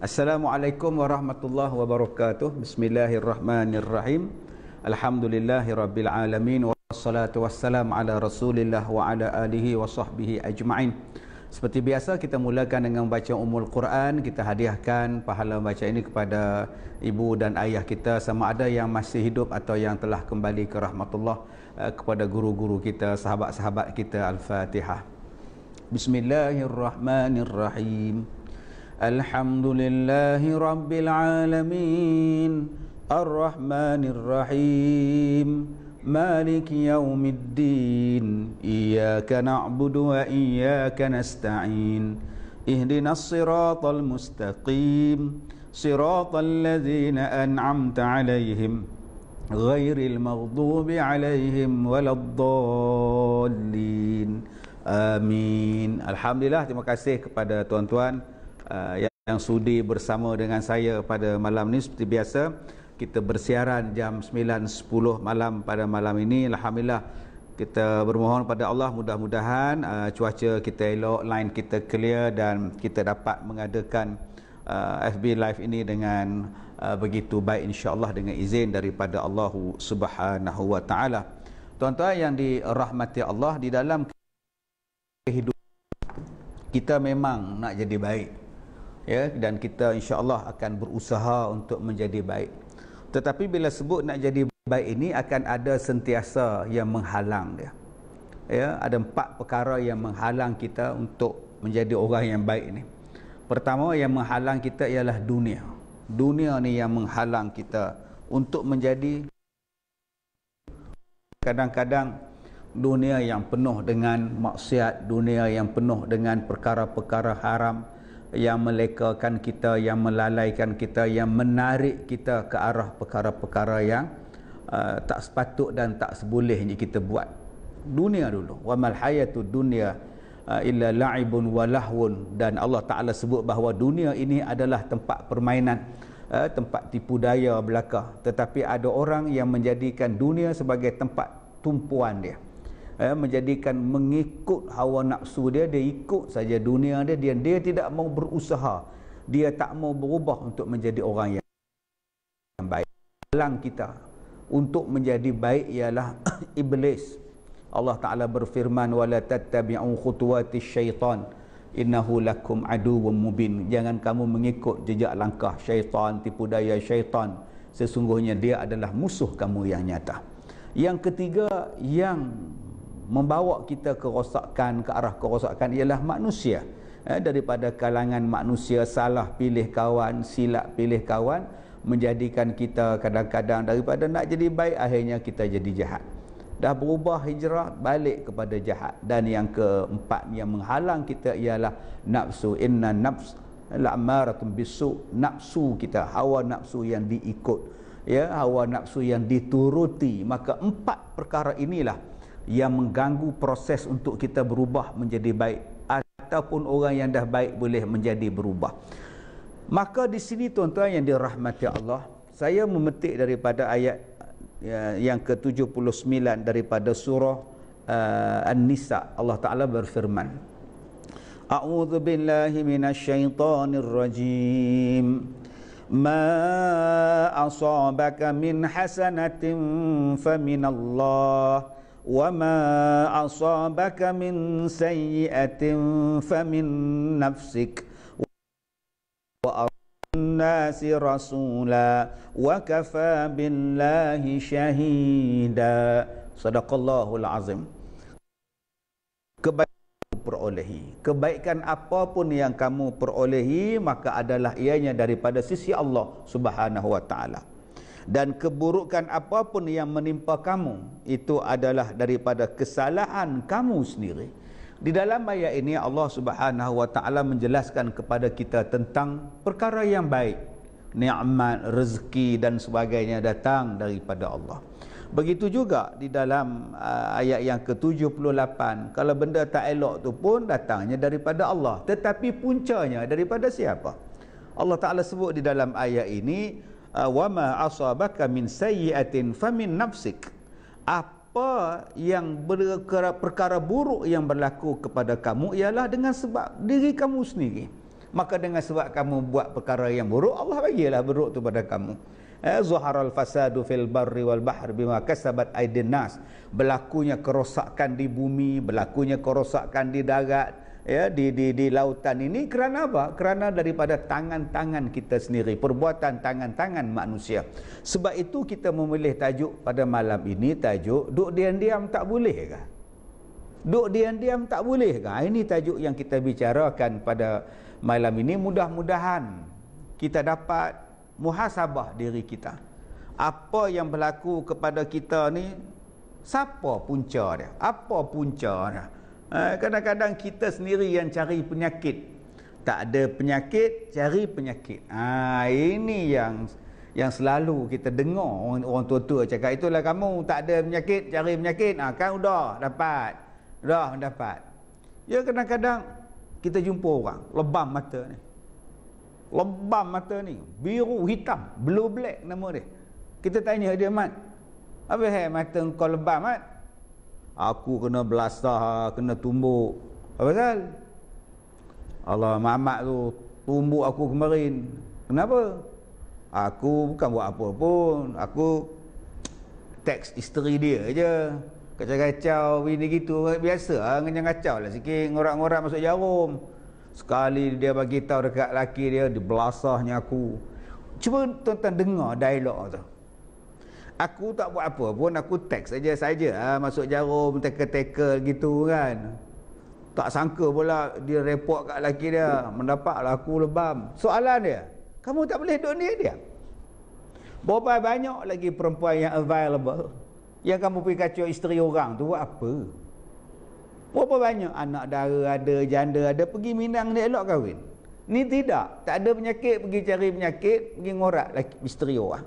Assalamualaikum warahmatullahi wabarakatuh. Bismillahirrahmanirrahim. Alhamdulillahirabbil alamin wassalatu wassalamu ala rasulillah wa ala alihi wa sahbihi ajma'in. Seperti biasa kita mulakan dengan baca umul Quran, kita hadiahkan pahala baca ini kepada ibu dan ayah kita sama ada yang masih hidup atau yang telah kembali ke rahmatullah eh, kepada guru-guru kita, sahabat-sahabat kita Al-Fatihah. Bismillahirrahmanirrahim. الحمد لله رب العالمين الرحمن الرحيم مالك يوم الدين إياك نعبد وإياك نستعين اهدنا الصراط المستقيم صراط الذين أنعمت عليهم غير المغضوب عليهم ولا الضالين الحمد لله terima kasih kepada tuan-tuan Uh, yang, yang sudi bersama dengan saya pada malam ini seperti biasa kita bersiaran jam 9.10 malam pada malam ini Alhamdulillah kita bermohon pada Allah mudah-mudahan uh, cuaca kita elok, line kita clear dan kita dapat mengadakan uh, FB live ini dengan uh, begitu baik insya-Allah dengan izin daripada Allah Subhanahu wa taala. Tuan-tuan yang dirahmati Allah di dalam kehidupan kita memang nak jadi baik ya dan kita insyaallah akan berusaha untuk menjadi baik tetapi bila sebut nak jadi baik ini akan ada sentiasa yang menghalang dia ya ada empat perkara yang menghalang kita untuk menjadi orang yang baik ini pertama yang menghalang kita ialah dunia dunia ni yang menghalang kita untuk menjadi kadang-kadang dunia yang penuh dengan maksiat dunia yang penuh dengan perkara-perkara haram yang melekakan kita yang melalaikan kita yang menarik kita ke arah perkara-perkara yang uh, tak sepatut dan tak sebolehnya kita buat dunia dulu wamal hayatud dunya uh, illa la'ibun wa lahwun dan Allah Taala sebut bahawa dunia ini adalah tempat permainan uh, tempat tipu daya belaka tetapi ada orang yang menjadikan dunia sebagai tempat tumpuan dia eh, menjadikan mengikut hawa nafsu dia dia ikut saja dunia dia dia, dia tidak mau berusaha dia tak mau berubah untuk menjadi orang yang baik dalam kita untuk menjadi baik ialah iblis Allah Taala berfirman wala tattabi'u khutuwatis syaitan innahu lakum aduwwum mubin jangan kamu mengikut jejak langkah syaitan tipu daya syaitan sesungguhnya dia adalah musuh kamu yang nyata yang ketiga yang membawa kita kerosakan ke arah kerosakan ialah manusia eh, daripada kalangan manusia salah pilih kawan silap pilih kawan menjadikan kita kadang-kadang daripada nak jadi baik akhirnya kita jadi jahat dah berubah hijrah balik kepada jahat dan yang keempat yang menghalang kita ialah nafsu inna nafs la'maratun bisu nafsu kita hawa nafsu yang diikut ya hawa nafsu yang dituruti maka empat perkara inilah yang mengganggu proses untuk kita berubah menjadi baik ataupun orang yang dah baik boleh menjadi berubah. Maka di sini tuan-tuan yang dirahmati Allah, saya memetik daripada ayat ya, yang ke-79 daripada surah uh, An-Nisa. Allah Taala berfirman. A'udzu billahi minasyaitonir rajim. ما أصابك من حسنة فمن الله وما أصابك من سيئة فمن نفسك الناس رسولا وكفى بالله شهيدا صدق الله العظيم kebaikan perolehi kebaikan apapun yang kamu perolehi maka adalah ianya daripada sisi Allah Subhanahu wa taala dan keburukan apapun yang menimpa kamu itu adalah daripada kesalahan kamu sendiri di dalam ayat ini Allah Subhanahu wa taala menjelaskan kepada kita tentang perkara yang baik nikmat rezeki dan sebagainya datang daripada Allah Begitu juga di dalam uh, ayat yang ke-78 kalau benda tak elok tu pun datangnya daripada Allah tetapi puncanya daripada siapa Allah Taala sebut di dalam ayat ini Ah, wama asabaka min sayyi'atin famin nafsik apa yang berkara, perkara buruk yang berlaku kepada kamu ialah dengan sebab diri kamu sendiri maka dengan sebab kamu buat perkara yang buruk Allah bagilah buruk tu pada kamu eh, al fasadu fil barri wal bahr bima kasabat aidin nas berlakunya kerosakan di bumi berlakunya kerosakan di darat ya di di di lautan ini kerana apa? Kerana daripada tangan-tangan kita sendiri, perbuatan tangan-tangan manusia. Sebab itu kita memilih tajuk pada malam ini tajuk duk diam-diam tak boleh ke? Duk diam-diam tak boleh ke? Ah, ini tajuk yang kita bicarakan pada malam ini mudah-mudahan kita dapat muhasabah diri kita. Apa yang berlaku kepada kita ni? Siapa punca dia? Apa punca dia? Ah, kadang-kadang kita sendiri yang cari penyakit. Tak ada penyakit, cari penyakit. Ah ini yang yang selalu kita dengar orang, orang tua-tua cakap itulah kamu tak ada penyakit, cari penyakit. Ah kan sudah dapat. Sudah dapat Ya kadang-kadang kita jumpa orang lebam mata ni. Lebam mata ni, biru hitam, blue black nama dia. Kita tanya dia, "Mat, apa hal mata kau lebam, Mat?" aku kena belasah kena tumbuk apa pasal Allah mamak tu tumbuk aku kemarin kenapa aku bukan buat apa pun aku teks isteri dia aje kacau-kacau bini gitu biasa ah kenyang kacau lah sikit ngorak-ngorak masuk jarum sekali dia bagi tahu dekat laki dia belasahnya aku cuba tuan-tuan dengar dialog tu aku tak buat apa pun aku teks saja saja ha, ah, masuk jarum tackle tackle gitu kan tak sangka pula dia report kat laki dia mendapatlah aku lebam soalan dia kamu tak boleh duduk ni dia berapa banyak lagi perempuan yang available yang kamu pergi kacau isteri orang tu buat apa berapa banyak anak dara ada janda ada pergi minang ni elok kahwin ni tidak tak ada penyakit pergi cari penyakit pergi ngorak laki, isteri orang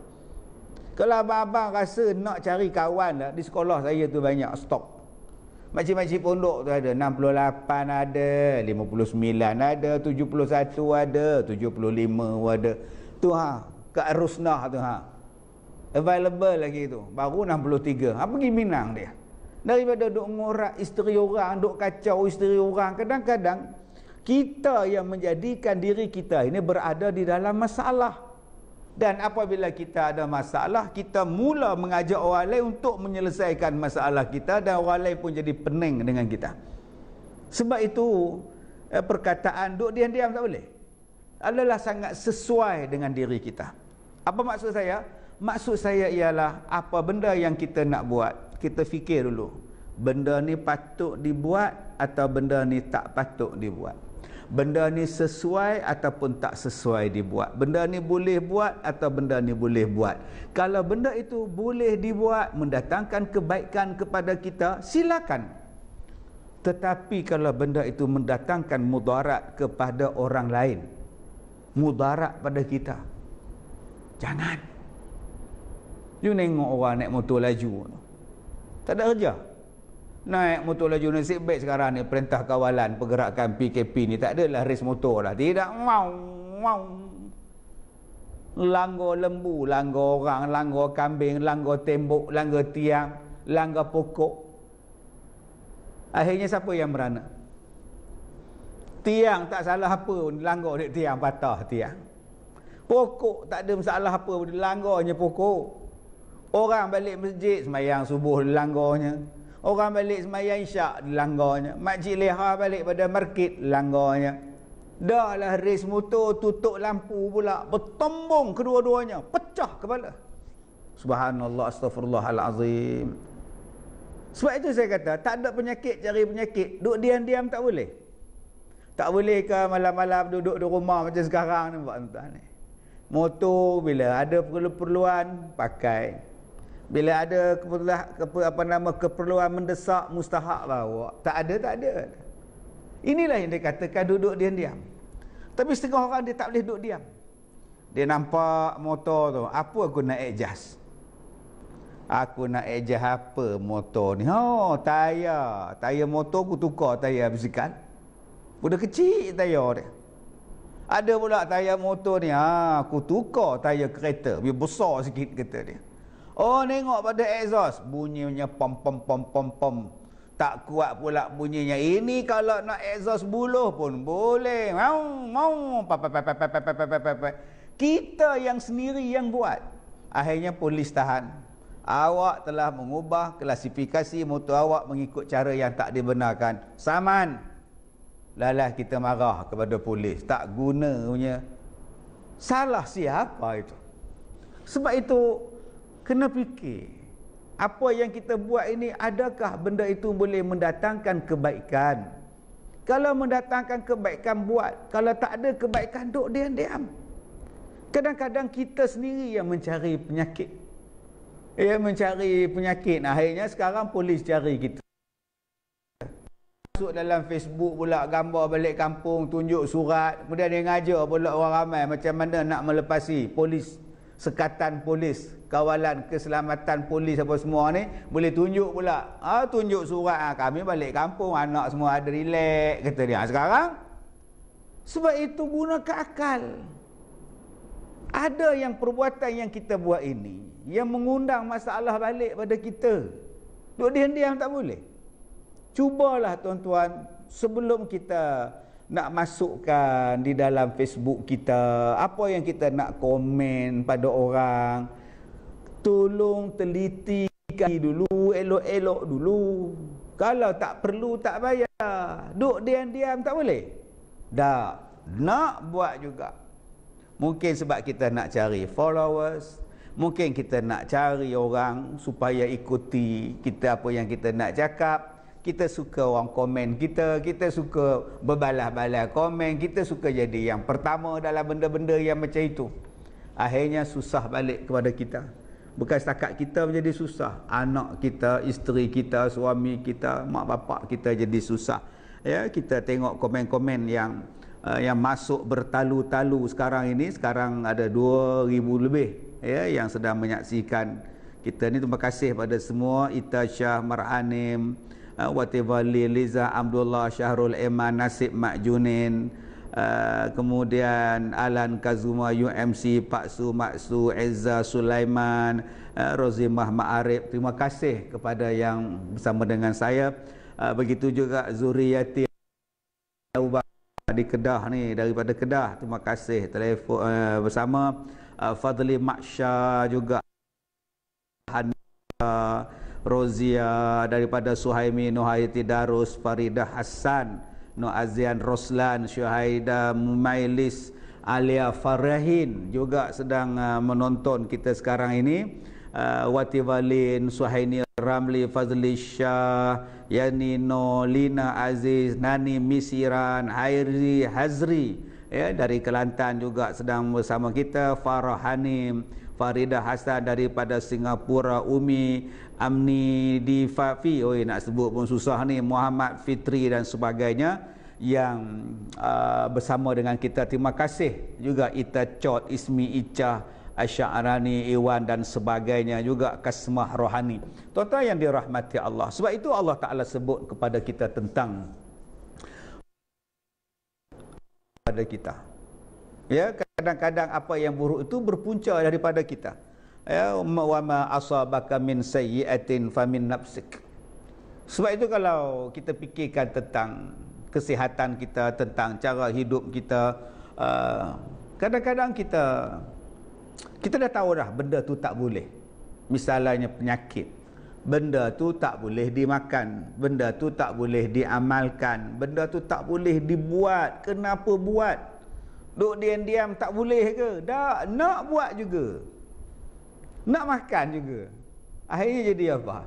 kalau abang-abang rasa nak cari kawan Di sekolah saya tu banyak stok Macam-macam pondok tu ada 68 ada 59 ada 71 ada 75 ada Tu ha Kak Rusnah tu ha Available lagi tu Baru 63 Ha pergi Minang dia Daripada duk ngorak isteri orang Duk kacau isteri orang Kadang-kadang Kita yang menjadikan diri kita ini Berada di dalam masalah Masalah dan apabila kita ada masalah, kita mula mengajak orang lain untuk menyelesaikan masalah kita dan orang lain pun jadi pening dengan kita. Sebab itu eh, perkataan duk diam-diam tak boleh. Adalah sangat sesuai dengan diri kita. Apa maksud saya? Maksud saya ialah apa benda yang kita nak buat, kita fikir dulu. Benda ni patut dibuat atau benda ni tak patut dibuat benda ni sesuai ataupun tak sesuai dibuat benda ni boleh buat atau benda ni boleh buat kalau benda itu boleh dibuat mendatangkan kebaikan kepada kita silakan tetapi kalau benda itu mendatangkan mudarat kepada orang lain mudarat pada kita jangan you nengok orang naik motor laju tak ada kerja Naik motor laju nasib baik sekarang ni Perintah kawalan pergerakan PKP ni Tak adalah race motor lah Tidak mau mau Langgar lembu, langgar orang, langgar kambing, langgar tembok, langgar tiang, langgar pokok Akhirnya siapa yang berana Tiang tak salah apa pun, langgar dia tiang, patah tiang Pokok tak ada masalah apa pun, langgarnya pokok Orang balik masjid, semayang subuh langgarnya Orang balik semayang isyak langgarnya. Makcik leha balik pada market langgarnya. lah race motor tutup lampu pula. Bertombong kedua-duanya. Pecah kepala. Subhanallah astagfirullahalazim. Sebab itu saya kata, tak ada penyakit cari penyakit. Duduk diam-diam tak boleh. Tak boleh ke malam-malam duduk di rumah macam sekarang ni, Pak Tuan ni. Motor bila ada perlu perluan pakai bila ada kebetulan kepe, apa nama keperluan mendesak mustahak bawa lah tak ada tak ada inilah yang dia katakan duduk diam-diam tapi setengah orang dia tak boleh duduk diam dia nampak motor tu apa aku nak adjust aku nak adjust apa motor ni oh tayar tayar motor aku tukar tayar bisikal budak kecil tayar dia ada pula tayar motor ni ha, aku tukar tayar kereta dia besar sikit kereta dia Oh nengok pada exhaust bunyinya pom pom pom pom pom. Tak kuat pula bunyinya. Ini kalau nak exhaust buluh pun boleh. Mau mau pa pa pa pa pa pa pa Kita yang sendiri yang buat. Akhirnya polis tahan. Awak telah mengubah klasifikasi motor awak mengikut cara yang tak dibenarkan. Saman. Lalah kita marah kepada polis. Tak guna punya. Salah siapa itu? Sebab itu kena fikir apa yang kita buat ini adakah benda itu boleh mendatangkan kebaikan kalau mendatangkan kebaikan buat kalau tak ada kebaikan duk diam-diam kadang-kadang kita sendiri yang mencari penyakit yang mencari penyakit akhirnya sekarang polis cari kita masuk dalam Facebook pula gambar balik kampung tunjuk surat kemudian dia ngajar pula orang ramai macam mana nak melepasi polis sekatan polis, kawalan keselamatan polis apa semua ni boleh tunjuk pula. Ah tunjuk surat ah kami balik kampung, anak semua ada relax kata dia. Ha, sekarang sebab itu gunakan akal. Ada yang perbuatan yang kita buat ini yang mengundang masalah balik pada kita. Duduk diam-diam tak boleh. Cubalah tuan-tuan sebelum kita nak masukkan di dalam Facebook kita, apa yang kita nak komen pada orang, tolong teliti kaki dulu, elok-elok dulu. Kalau tak perlu, tak payah. Duk diam-diam, tak boleh? Tak. Nak buat juga. Mungkin sebab kita nak cari followers, mungkin kita nak cari orang supaya ikuti kita apa yang kita nak cakap, kita suka orang komen kita, kita suka berbalah-balah komen, kita suka jadi yang pertama dalam benda-benda yang macam itu. Akhirnya susah balik kepada kita. Bukan setakat kita menjadi susah, anak kita, isteri kita, suami kita, mak bapak kita jadi susah. Ya, kita tengok komen-komen yang uh, yang masuk bertalu-talu sekarang ini, sekarang ada 2000 lebih ya yang sedang menyaksikan kita ni terima kasih pada semua Ita Syah Maranim, Ah, Watibali, Liza, Abdullah, Syahrul, Iman, Nasib, Mak Junin uh, Kemudian Alan, Kazuma, UMC, Pak Su, Mak Su, Izzah, Sulaiman uh, ah, Rozimah, Mak Arif Terima kasih kepada yang bersama dengan saya uh, Begitu juga Zuriyati Di Kedah ni, daripada Kedah Terima kasih telefon uh, bersama uh, Fadli Maksyar juga Hanifah Rozia daripada Suhaimi Nuhayati Darus Faridah Hassan Nuazian Roslan Syuhaida Mumailis Alia Farahin juga sedang uh, menonton kita sekarang ini uh, Wati Valin Suhaini Ramli Fazli Shah Yanino Lina Aziz Nani Misiran Hairi Hazri ya, dari Kelantan juga sedang bersama kita Farah Hanim Farida Hasan daripada Singapura Umi Amni di Fafi oi nak sebut pun susah ni Muhammad Fitri dan sebagainya yang uh, bersama dengan kita terima kasih juga Ita Chot Ismi Icah Asy'arani Iwan dan sebagainya juga Kasmah Rohani. Tuan-tuan yang dirahmati Allah. Sebab itu Allah Taala sebut kepada kita tentang pada kita. Ya, kadang-kadang apa yang buruk itu berpunca daripada kita. Ya, wa ma asabaka min sayyi'atin famin nafsik. Sebab itu kalau kita fikirkan tentang kesihatan kita, tentang cara hidup kita, uh, kadang-kadang uh, kita kita dah tahu dah benda tu tak boleh. Misalnya penyakit. Benda tu tak boleh dimakan, benda tu tak boleh diamalkan, benda tu tak boleh dibuat. Kenapa buat? Duk diam-diam tak boleh ke? Tak, nak buat juga. Nak makan juga. Akhirnya jadi apa?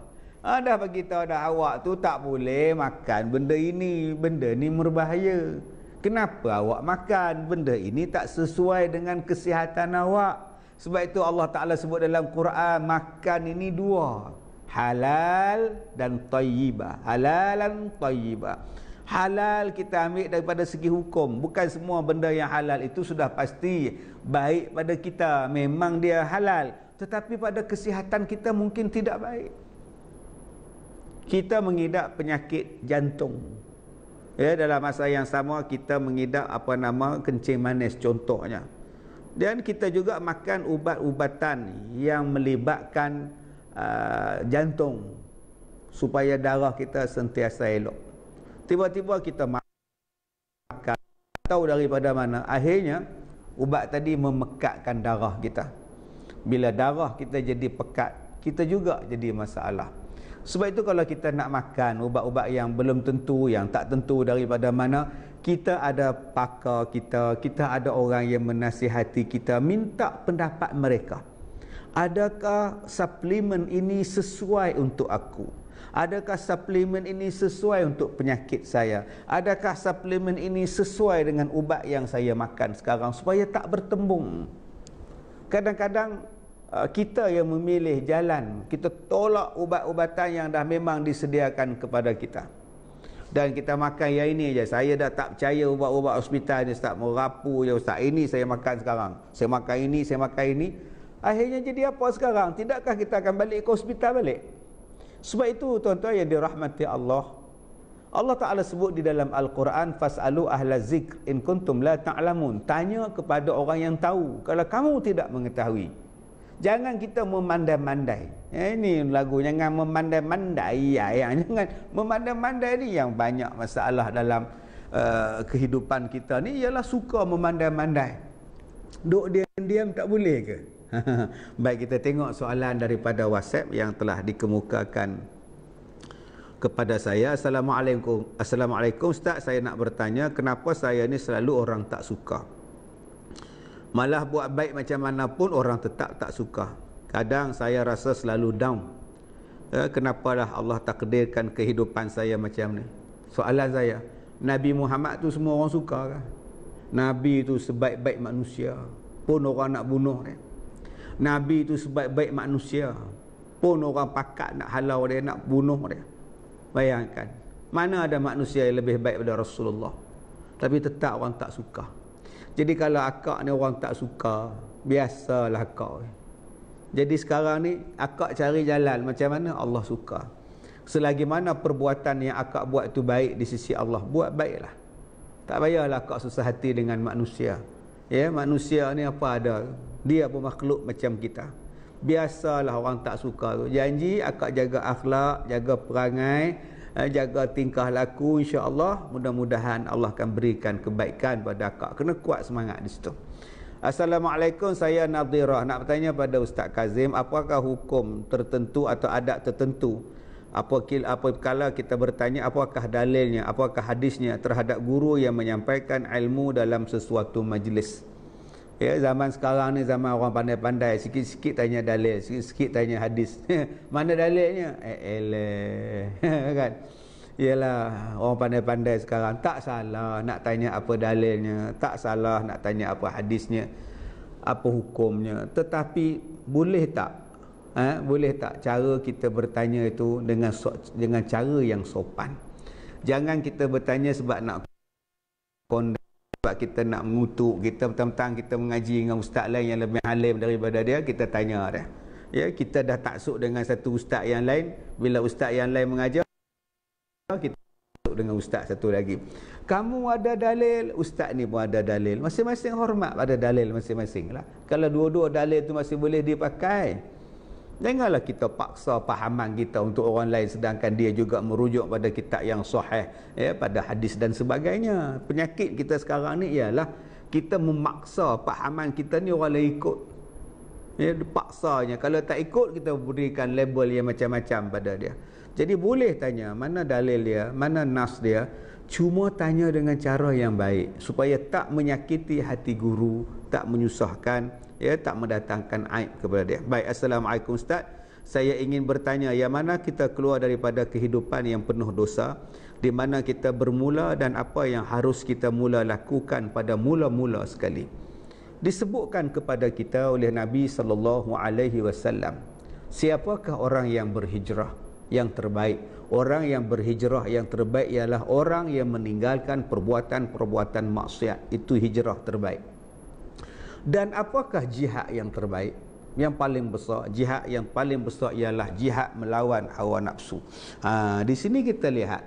Ha, dah bagi tahu dah awak tu tak boleh makan benda ini, benda ni berbahaya. Kenapa awak makan benda ini tak sesuai dengan kesihatan awak? Sebab itu Allah Taala sebut dalam Quran, makan ini dua. Halal dan tayyibah. Halal dan tayyibah halal kita ambil daripada segi hukum bukan semua benda yang halal itu sudah pasti baik pada kita memang dia halal tetapi pada kesihatan kita mungkin tidak baik kita mengidap penyakit jantung ya dalam masa yang sama kita mengidap apa nama kencing manis contohnya dan kita juga makan ubat-ubatan yang melibatkan uh, jantung supaya darah kita sentiasa elok Tiba-tiba kita makan Tahu daripada mana Akhirnya ubat tadi memekatkan darah kita Bila darah kita jadi pekat Kita juga jadi masalah Sebab itu kalau kita nak makan ubat-ubat yang belum tentu Yang tak tentu daripada mana Kita ada pakar kita Kita ada orang yang menasihati kita Minta pendapat mereka Adakah suplemen ini sesuai untuk aku? Adakah suplemen ini sesuai untuk penyakit saya? Adakah suplemen ini sesuai dengan ubat yang saya makan sekarang supaya tak bertembung? Kadang-kadang uh, kita yang memilih jalan, kita tolak ubat-ubatan yang dah memang disediakan kepada kita. Dan kita makan yang ini saja. Saya dah tak percaya ubat-ubat hospital ni Ustaz merapu ya Ustaz. Ini saya makan sekarang. Saya makan ini, saya makan ini. Akhirnya jadi apa sekarang? Tidakkah kita akan balik ke hospital balik? Sebab itu tuan-tuan yang dirahmati Allah Allah Ta'ala sebut di dalam Al-Quran Fas'alu ahla zik, in kuntum la ta'lamun Tanya kepada orang yang tahu Kalau kamu tidak mengetahui Jangan kita memandai-mandai eh, Ini lagu jangan memandai-mandai ya, ya. Jangan memandai-mandai ni yang banyak masalah dalam uh, kehidupan kita ni Ialah suka memandai-mandai Duk diam-diam tak boleh ke? Baik kita tengok soalan daripada WhatsApp yang telah dikemukakan kepada saya. Assalamualaikum. Assalamualaikum ustaz. Saya nak bertanya kenapa saya ni selalu orang tak suka. Malah buat baik macam mana pun orang tetap tak suka. Kadang saya rasa selalu down. Eh, kenapalah Allah takdirkan kehidupan saya macam ni? Soalan saya, Nabi Muhammad tu semua orang suka kan? Nabi tu sebaik-baik manusia. Pun orang nak bunuh ni. Eh? Nabi tu sebaik-baik manusia. Pun orang pakat nak halau dia, nak bunuh dia. Bayangkan. Mana ada manusia yang lebih baik daripada Rasulullah. Tapi tetap orang tak suka. Jadi kalau akak ni orang tak suka, biasalah akak. Jadi sekarang ni, akak cari jalan macam mana Allah suka. Selagi mana perbuatan yang akak buat tu baik di sisi Allah, buat baiklah. Tak payahlah akak susah hati dengan Manusia ya manusia ni apa ada dia pun makhluk macam kita biasalah orang tak suka tu janji akak jaga akhlak jaga perangai eh, jaga tingkah laku insya-Allah mudah-mudahan Allah akan berikan kebaikan pada akak kena kuat semangat di situ Assalamualaikum saya Nadirah nak bertanya pada Ustaz Kazim apakah hukum tertentu atau adat tertentu apakil kala kita bertanya apakah dalilnya apakah hadisnya terhadap guru yang menyampaikan ilmu dalam sesuatu majlis ya zaman sekarang ni zaman orang pandai-pandai sikit-sikit tanya dalil sikit-sikit tanya hadis mana dalilnya eh eleh kan ialah orang pandai-pandai sekarang tak salah nak tanya apa dalilnya tak salah nak tanya apa hadisnya apa hukumnya tetapi boleh tak ha, boleh tak cara kita bertanya itu dengan so, dengan cara yang sopan jangan kita bertanya sebab nak sebab kita nak mengutuk kita tentang kita mengaji dengan ustaz lain yang lebih halim daripada dia kita tanya dia ya kita dah taksub dengan satu ustaz yang lain bila ustaz yang lain mengajar kita taksub dengan ustaz satu lagi kamu ada dalil ustaz ni pun ada dalil masing-masing hormat pada dalil masing-masing lah kalau dua-dua dalil tu masih boleh dipakai Janganlah kita paksa pahaman kita untuk orang lain sedangkan dia juga merujuk pada kitab yang sahih ya pada hadis dan sebagainya. Penyakit kita sekarang ni ialah kita memaksa pahaman kita ni orang lain ikut. Ya dipaksanya. Kalau tak ikut kita berikan label yang macam-macam pada dia. Jadi boleh tanya mana dalil dia, mana nas dia. Cuma tanya dengan cara yang baik supaya tak menyakiti hati guru, tak menyusahkan ya tak mendatangkan aib kepada dia. Baik, assalamualaikum ustaz. Saya ingin bertanya yang mana kita keluar daripada kehidupan yang penuh dosa, di mana kita bermula dan apa yang harus kita mula lakukan pada mula-mula sekali. Disebutkan kepada kita oleh Nabi sallallahu alaihi wasallam. Siapakah orang yang berhijrah yang terbaik? Orang yang berhijrah yang terbaik ialah orang yang meninggalkan perbuatan-perbuatan maksiat. Itu hijrah terbaik. Dan apakah jihad yang terbaik? Yang paling besar, jihad yang paling besar ialah jihad melawan hawa nafsu. Ha, di sini kita lihat,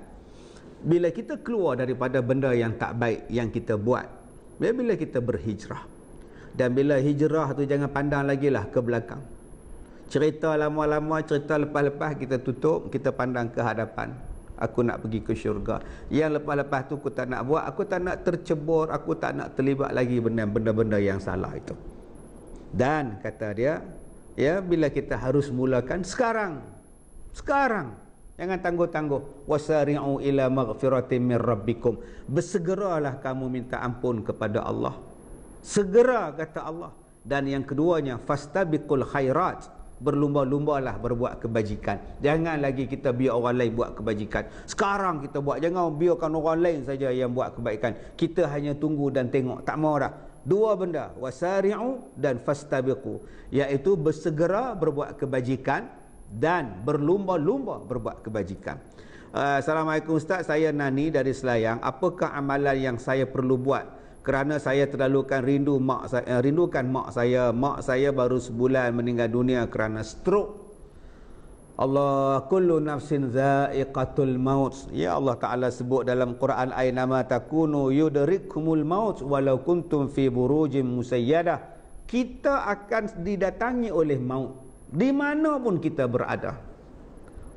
bila kita keluar daripada benda yang tak baik yang kita buat, bila kita berhijrah. Dan bila hijrah tu jangan pandang lagi lah ke belakang. Cerita lama-lama, cerita lepas-lepas kita tutup, kita pandang ke hadapan aku nak pergi ke syurga yang lepas-lepas tu aku tak nak buat aku tak nak tercebur aku tak nak terlibat lagi benda-benda yang salah itu dan kata dia ya bila kita harus mulakan sekarang sekarang jangan tangguh-tangguh wasari'u ila maghfiratin min rabbikum bersegeralah kamu minta ampun kepada Allah segera kata Allah dan yang keduanya fastabiqul khairat berlumba-lumba lah berbuat kebajikan. Jangan lagi kita biar orang lain buat kebajikan. Sekarang kita buat. Jangan biarkan orang lain saja yang buat kebaikan. Kita hanya tunggu dan tengok. Tak mahu dah. Dua benda. Wasari'u dan fastabiku. Iaitu bersegera berbuat kebajikan dan berlumba-lumba berbuat kebajikan. Uh, Assalamualaikum Ustaz. Saya Nani dari Selayang. Apakah amalan yang saya perlu buat? kerana saya terlalukan rindu mak saya eh, rindukan mak saya mak saya baru sebulan meninggal dunia kerana stroke Allah kullu nafsin zaiqatul maut ya Allah taala sebut dalam Quran ayat nama takunu yudrikumul maut walau kuntum fi burujim musayyadah kita akan didatangi oleh maut di mana pun kita berada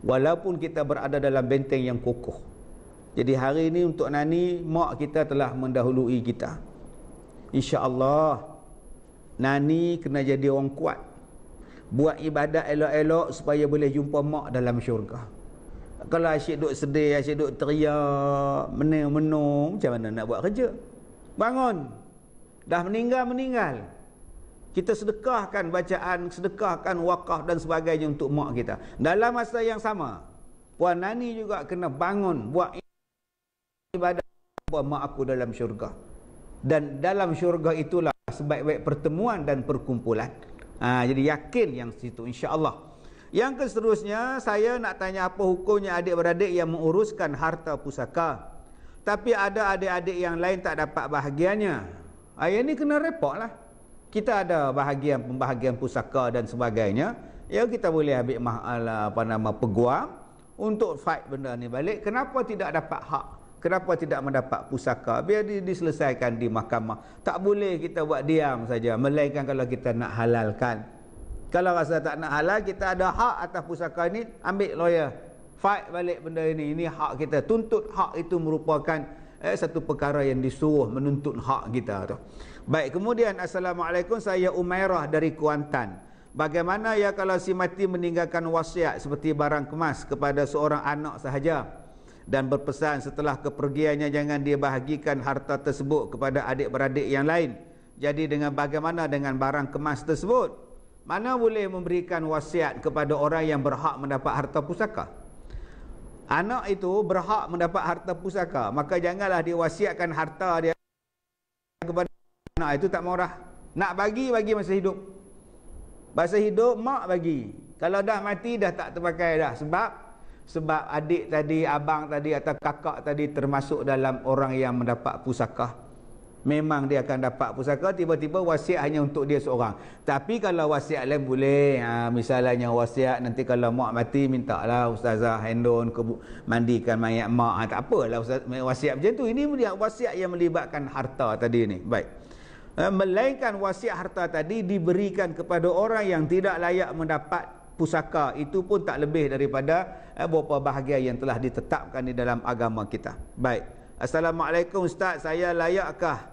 walaupun kita berada dalam benteng yang kokoh jadi hari ini untuk Nani, mak kita telah mendahului kita. Insya Allah, Nani kena jadi orang kuat. Buat ibadat elok-elok supaya boleh jumpa mak dalam syurga. Kalau asyik duduk sedih, asyik duduk teriak, menung-menung, macam mana nak buat kerja? Bangun. Dah meninggal-meninggal. Kita sedekahkan bacaan, sedekahkan wakaf dan sebagainya untuk mak kita. Dalam masa yang sama, Puan Nani juga kena bangun, buat ibadah apa mak aku dalam syurga. Dan dalam syurga itulah sebaik-baik pertemuan dan perkumpulan. Ha, jadi yakin yang situ insya-Allah. Yang seterusnya saya nak tanya apa hukumnya adik-beradik yang menguruskan harta pusaka tapi ada adik-adik yang lain tak dapat bahagiannya. Ha, yang ini kena repot lah. Kita ada bahagian pembahagian pusaka dan sebagainya. Ya kita boleh ambil mahal apa nama peguam untuk fight benda ni balik. Kenapa tidak dapat hak? Kenapa tidak mendapat pusaka? Biar diselesaikan di mahkamah. Tak boleh kita buat diam saja. Melainkan kalau kita nak halalkan. Kalau rasa tak nak halal, kita ada hak atas pusaka ini. Ambil lawyer. Fight balik benda ini. Ini hak kita. Tuntut hak itu merupakan eh, satu perkara yang disuruh menuntut hak kita. tu. Baik, kemudian. Assalamualaikum. Saya Umairah dari Kuantan. Bagaimana ya kalau si mati meninggalkan wasiat seperti barang kemas kepada seorang anak sahaja? dan berpesan setelah kepergiannya jangan dia bahagikan harta tersebut kepada adik-beradik yang lain. Jadi dengan bagaimana dengan barang kemas tersebut? Mana boleh memberikan wasiat kepada orang yang berhak mendapat harta pusaka? Anak itu berhak mendapat harta pusaka, maka janganlah diwasiatkan harta dia kepada anak itu tak murah. Nak bagi bagi masa hidup. Masa hidup mak bagi. Kalau dah mati dah tak terpakai dah sebab sebab adik tadi, abang tadi atau kakak tadi termasuk dalam orang yang mendapat pusaka. Memang dia akan dapat pusaka, tiba-tiba wasiat hanya untuk dia seorang. Tapi kalau wasiat lain boleh, ha, misalnya wasiat nanti kalau mak mati, minta lah ustazah hendon ke mandikan mayat mak. Ha, tak apalah ustazah, wasiat macam tu. Ini dia wasiat yang melibatkan harta tadi ni. Baik. Ha, melainkan wasiat harta tadi diberikan kepada orang yang tidak layak mendapat pusaka itu pun tak lebih daripada eh, beberapa bahagian yang telah ditetapkan di dalam agama kita. Baik. Assalamualaikum Ustaz. Saya layakkah?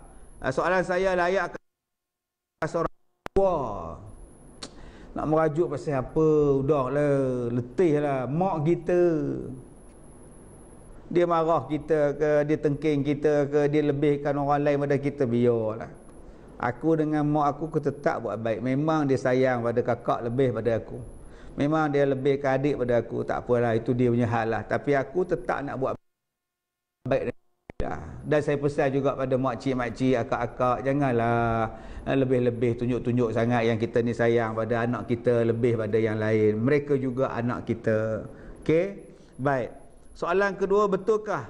Eh, soalan saya layakkah seorang tua? Nak merajuk pasal apa? Udah lah. Letih lah. Mak kita. Dia marah kita ke? Dia tengking kita ke? Dia lebihkan orang lain pada kita? Biarlah. Aku dengan mak aku, aku tetap buat baik. Memang dia sayang pada kakak lebih pada aku memang dia lebih ke adik pada aku tak apalah itu dia punya hal lah tapi aku tetap nak buat baik dan saya pesan juga pada makcik-makcik, akak-akak janganlah eh, lebih-lebih tunjuk-tunjuk sangat yang kita ni sayang pada anak kita lebih pada yang lain mereka juga anak kita okay? baik soalan kedua betulkah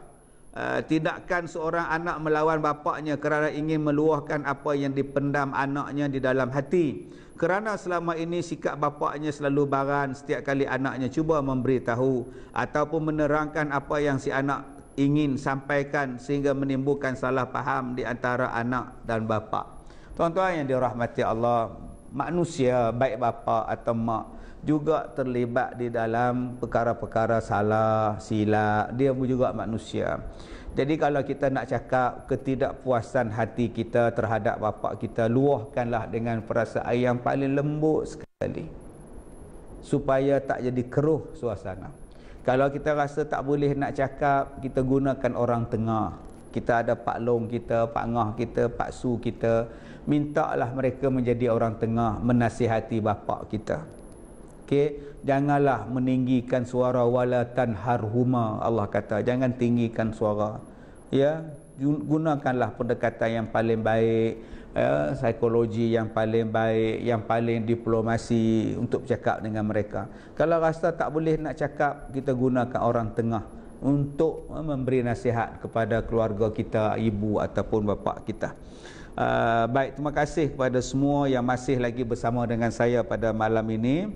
Eh, tindakan seorang anak melawan bapaknya kerana ingin meluahkan apa yang dipendam anaknya di dalam hati. Kerana selama ini sikap bapaknya selalu baran setiap kali anaknya cuba memberitahu ataupun menerangkan apa yang si anak ingin sampaikan sehingga menimbulkan salah faham di antara anak dan bapak. Tuan-tuan yang dirahmati Allah, manusia baik bapa atau mak juga terlibat di dalam perkara-perkara salah, silap. Dia pun juga manusia. Jadi kalau kita nak cakap ketidakpuasan hati kita terhadap bapa kita, luahkanlah dengan perasaan yang paling lembut sekali. Supaya tak jadi keruh suasana. Kalau kita rasa tak boleh nak cakap, kita gunakan orang tengah. Kita ada Pak Long kita, Pak Ngah kita, Pak Su kita. Mintalah mereka menjadi orang tengah menasihati bapa kita sikit janganlah meninggikan suara walatan tanharhuma Allah kata jangan tinggikan suara ya gunakanlah pendekatan yang paling baik ya psikologi yang paling baik yang paling diplomasi untuk bercakap dengan mereka kalau rasa tak boleh nak cakap kita gunakan orang tengah untuk eh, memberi nasihat kepada keluarga kita ibu ataupun bapa kita Uh, baik, terima kasih kepada semua yang masih lagi bersama dengan saya pada malam ini.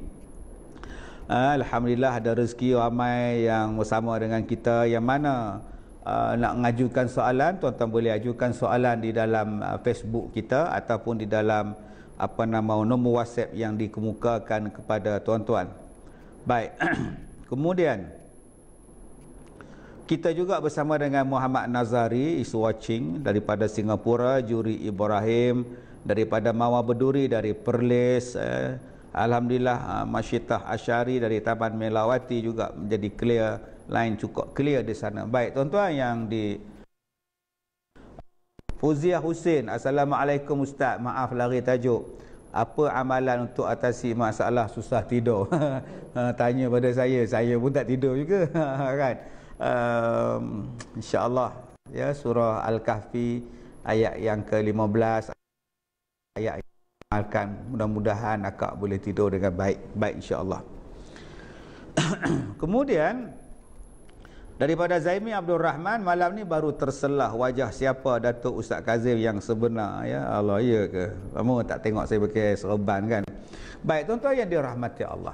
Ah, Alhamdulillah ada rezeki ramai yang bersama dengan kita yang mana uh, nak mengajukan soalan tuan-tuan boleh ajukan soalan di dalam uh, Facebook kita ataupun di dalam apa nama nombor WhatsApp yang dikemukakan kepada tuan-tuan. Baik. Kemudian kita juga bersama dengan Muhammad Nazari is watching daripada Singapura, Juri Ibrahim daripada Mawar Beduri dari Perlis eh, Alhamdulillah uh, Masyidah Asyari dari Taman Melawati juga menjadi clear line cukup clear di sana. Baik tuan-tuan yang di Fuziah Hussein, Assalamualaikum Ustaz, maaf lari tajuk. Apa amalan untuk atasi masalah susah tidur? Ah, tanya pada saya, saya pun tak tidur juga. kan? Um, InsyaAllah ya, surah Al-Kahfi ayat yang ke-15 ayat akan mudah-mudahan akak boleh tidur dengan baik baik Insya Allah. kemudian daripada Zaimi Abdul Rahman malam ni baru terselah wajah siapa Datuk Ustaz Kazim yang sebenar ya Allah ya ke lama tak tengok saya pakai serban kan baik tuan-tuan yang dirahmati Allah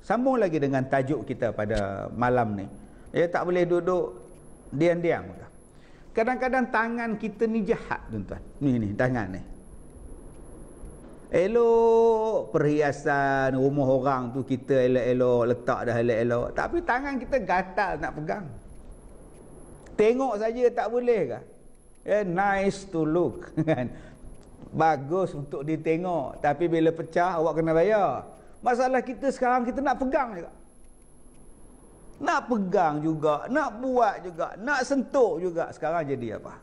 sambung lagi dengan tajuk kita pada malam ni ya tak boleh duduk diam-diam Kadang-kadang tangan kita ni jahat tuan-tuan. Ni ni tangan ni. Elok perhiasan rumah orang tu kita elok-elok letak dah elok-elok. Tapi tangan kita gatal nak pegang. Tengok saja tak boleh ke? Eh, nice to look. Kan? Bagus untuk ditengok. Tapi bila pecah awak kena bayar. Masalah kita sekarang kita nak pegang juga. Nak pegang juga, nak buat juga, nak sentuh juga. Sekarang jadi apa?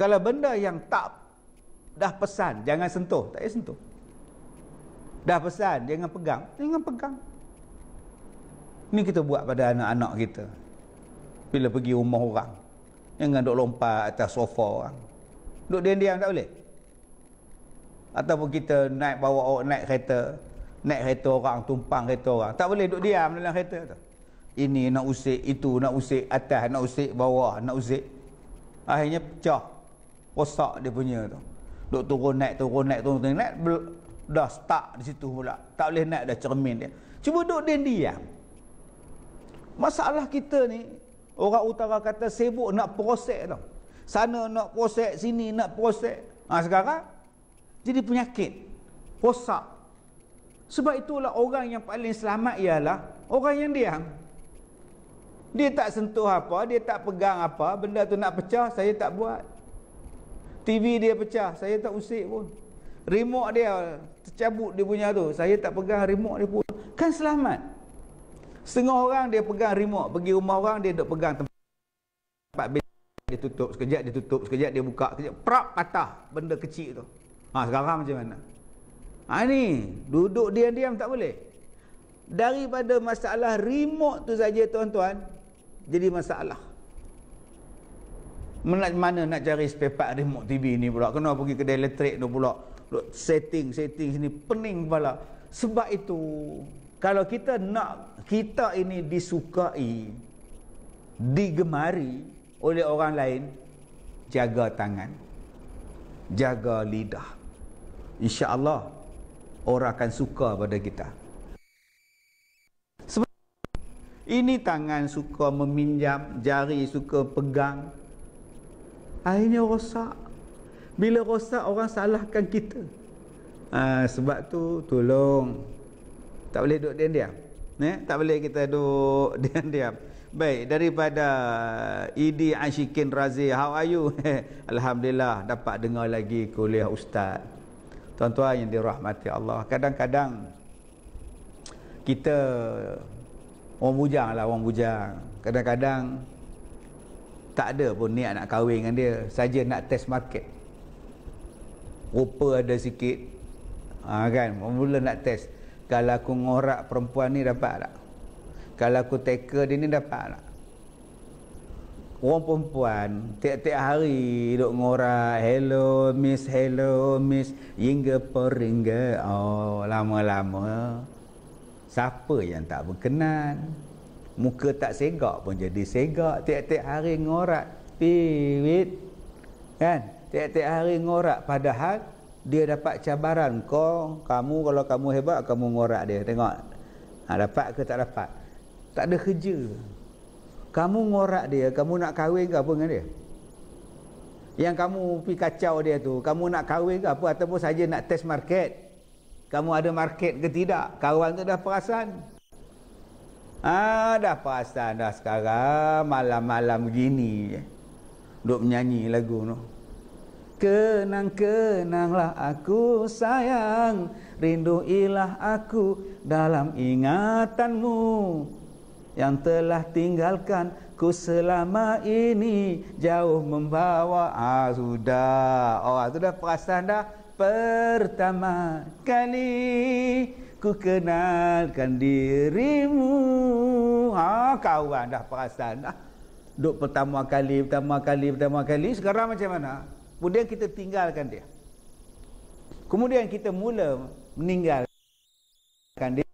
Kalau benda yang tak Dah pesan, jangan sentuh. Tak payah sentuh. Dah pesan, jangan pegang. Jangan pegang. Ini kita buat pada anak-anak kita. Bila pergi rumah orang. Jangan duduk lompat atas sofa orang. Duduk diam-diam tak boleh. Ataupun kita naik bawa naik kereta. Naik kereta orang, tumpang kereta orang. Tak boleh duduk diam dalam kereta tu. Ini nak usik, itu nak usik, atas nak usik, bawah nak usik. Akhirnya pecah. Rosak dia punya tu duk turun naik turun naik turun naik, naik dah stuck di situ pula tak boleh naik dah cermin dia cuba duduk dia diam masalah kita ni orang utara kata sibuk nak proses tau sana nak proses sini nak proses ha, sekarang jadi penyakit rosak sebab itulah orang yang paling selamat ialah orang yang diam dia tak sentuh apa dia tak pegang apa benda tu nak pecah saya tak buat TV dia pecah, saya tak usik pun. Remote dia tercabut dia punya tu, saya tak pegang remote dia pun. Kan selamat. Setengah orang dia pegang remote, pergi rumah orang dia duk pegang tempat dia tutup sekejap dia tutup sekejap dia buka sekejap prak patah benda kecil tu. Ha sekarang macam mana? Ha ni, duduk diam-diam tak boleh. Daripada masalah remote tu saja tuan-tuan, jadi masalah mana nak cari spare part remote TV ni pula kena pergi kedai elektrik tu pula setting setting sini pening kepala sebab itu kalau kita nak kita ini disukai digemari oleh orang lain jaga tangan jaga lidah Insya Allah orang akan suka pada kita sebab ini tangan suka meminjam jari suka pegang Akhirnya rosak Bila rosak orang salahkan kita ha, Sebab tu tolong Tak boleh duduk diam-diam eh? Tak boleh kita duduk diam-diam Baik daripada Idi Ashikin Razi How are you? Alhamdulillah dapat dengar lagi kuliah ustaz Tuan-tuan yang dirahmati Allah Kadang-kadang Kita Orang bujang lah orang bujang Kadang-kadang tak ada pun niat nak kahwin dengan dia saja nak test market rupa ada sikit ha, kan mula nak test kalau aku ngorak perempuan ni dapat tak kalau aku tackle dia ni dapat tak orang perempuan tiap-tiap hari duk ngorak hello miss hello miss hingga peringga oh lama-lama siapa yang tak berkenan Muka tak segak pun jadi segak. Tiap-tiap hari ngorak, Piwit. Kan? Tiap-tiap hari ngorak. Padahal dia dapat cabaran. Kau, kamu kalau kamu hebat, kamu ngorak dia. Tengok. Ha, dapat ke tak dapat? Tak ada kerja. Kamu ngorak dia, kamu nak kahwin ke apa dengan dia? Yang kamu pi kacau dia tu, kamu nak kahwin ke apa? Ataupun saja nak test market. Kamu ada market ke tidak? Kawan tu dah perasan. Ah, dah puasa dah sekarang malam-malam gini duk menyanyi lagu tu. Kenang-kenanglah aku sayang rinduilah aku dalam ingatanmu Yang telah tinggalkan ku selama ini Jauh membawa Ah sudah Oh sudah perasaan dah Pertama kali ku kenalkan dirimu ha kawan dah perasan dah duk pertama kali pertama kali pertama kali sekarang macam mana kemudian kita tinggalkan dia kemudian kita mula meninggalkan dia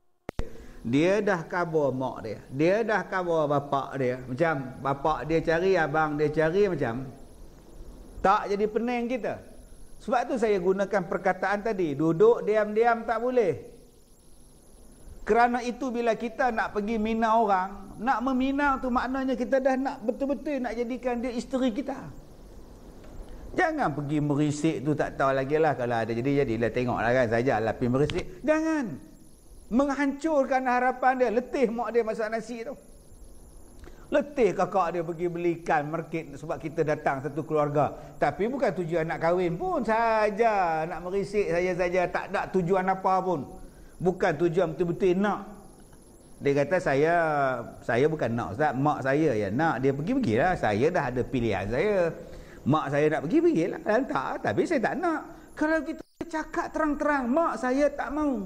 dia dah kabur mak dia dia dah kabur bapak dia macam bapak dia cari abang dia cari macam tak jadi pening kita sebab tu saya gunakan perkataan tadi duduk diam-diam tak boleh kerana itu bila kita nak pergi mina orang, nak meminang tu maknanya kita dah nak betul-betul nak jadikan dia isteri kita. Jangan pergi merisik tu tak tahu lagi lah kalau ada jadi jadilah tengoklah kan saja lapin merisik. Jangan menghancurkan harapan dia, letih mak dia masak nasi tu. Letih kakak dia pergi belikan market sebab kita datang satu keluarga. Tapi bukan tujuan nak kahwin pun saja nak merisik saja saja tak ada tujuan apa pun bukan tujuan betul-betul nak dia kata saya saya bukan nak ustaz mak saya ya nak dia pergi pergilah saya dah ada pilihan saya mak saya nak pergi pergilah tak. tapi saya tak nak kalau kita cakap terang-terang mak saya tak mau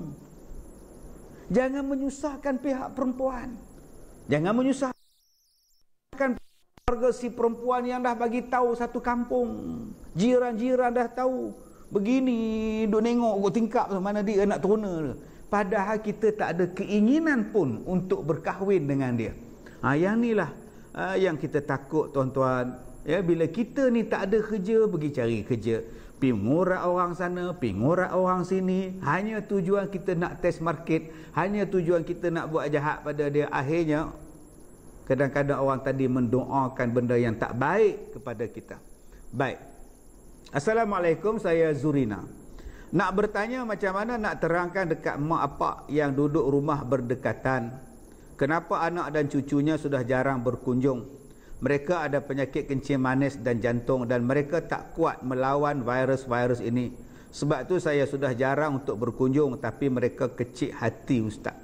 jangan menyusahkan pihak perempuan jangan menyusahkan keluarga si perempuan yang dah bagi tahu satu kampung jiran-jiran dah tahu begini duk tengok kok tingkap mana dia nak turun padahal kita tak ada keinginan pun untuk berkahwin dengan dia. Ha, yang lah ha, yang kita takut tuan-tuan. Ya, bila kita ni tak ada kerja, pergi cari kerja. Pingurak orang sana, pingurak orang sini. Hanya tujuan kita nak test market. Hanya tujuan kita nak buat jahat pada dia. Akhirnya, kadang-kadang orang tadi mendoakan benda yang tak baik kepada kita. Baik. Assalamualaikum, saya Zurina. Nak bertanya macam mana nak terangkan dekat mak apak yang duduk rumah berdekatan. Kenapa anak dan cucunya sudah jarang berkunjung. Mereka ada penyakit kencing manis dan jantung dan mereka tak kuat melawan virus-virus ini. Sebab tu saya sudah jarang untuk berkunjung tapi mereka kecil hati ustaz.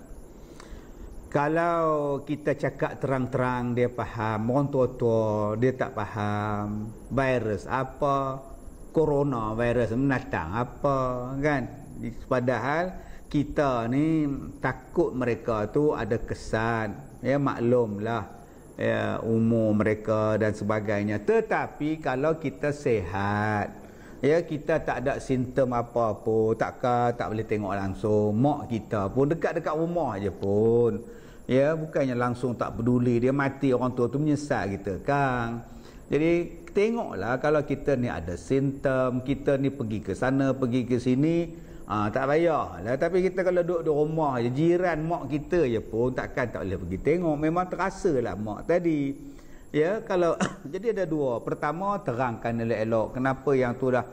Kalau kita cakap terang-terang dia faham, orang tua-tua dia tak faham virus apa, corona virus menatang apa kan padahal kita ni takut mereka tu ada kesan ya maklumlah ya umur mereka dan sebagainya tetapi kalau kita sehat ya kita tak ada simptom apa pun takkah tak boleh tengok langsung mak kita pun dekat-dekat rumah aje pun ya bukannya langsung tak peduli dia mati orang tua tu menyesal kita kan jadi tengoklah kalau kita ni ada simptom, kita ni pergi ke sana, pergi ke sini, ha, tak payah. Lah tapi kita kalau duduk di rumah je jiran mak kita je pun takkan tak boleh pergi tengok. Memang terasa lah mak tadi. Ya, kalau jadi ada dua. Pertama terangkan elok-elok kenapa yang tu dah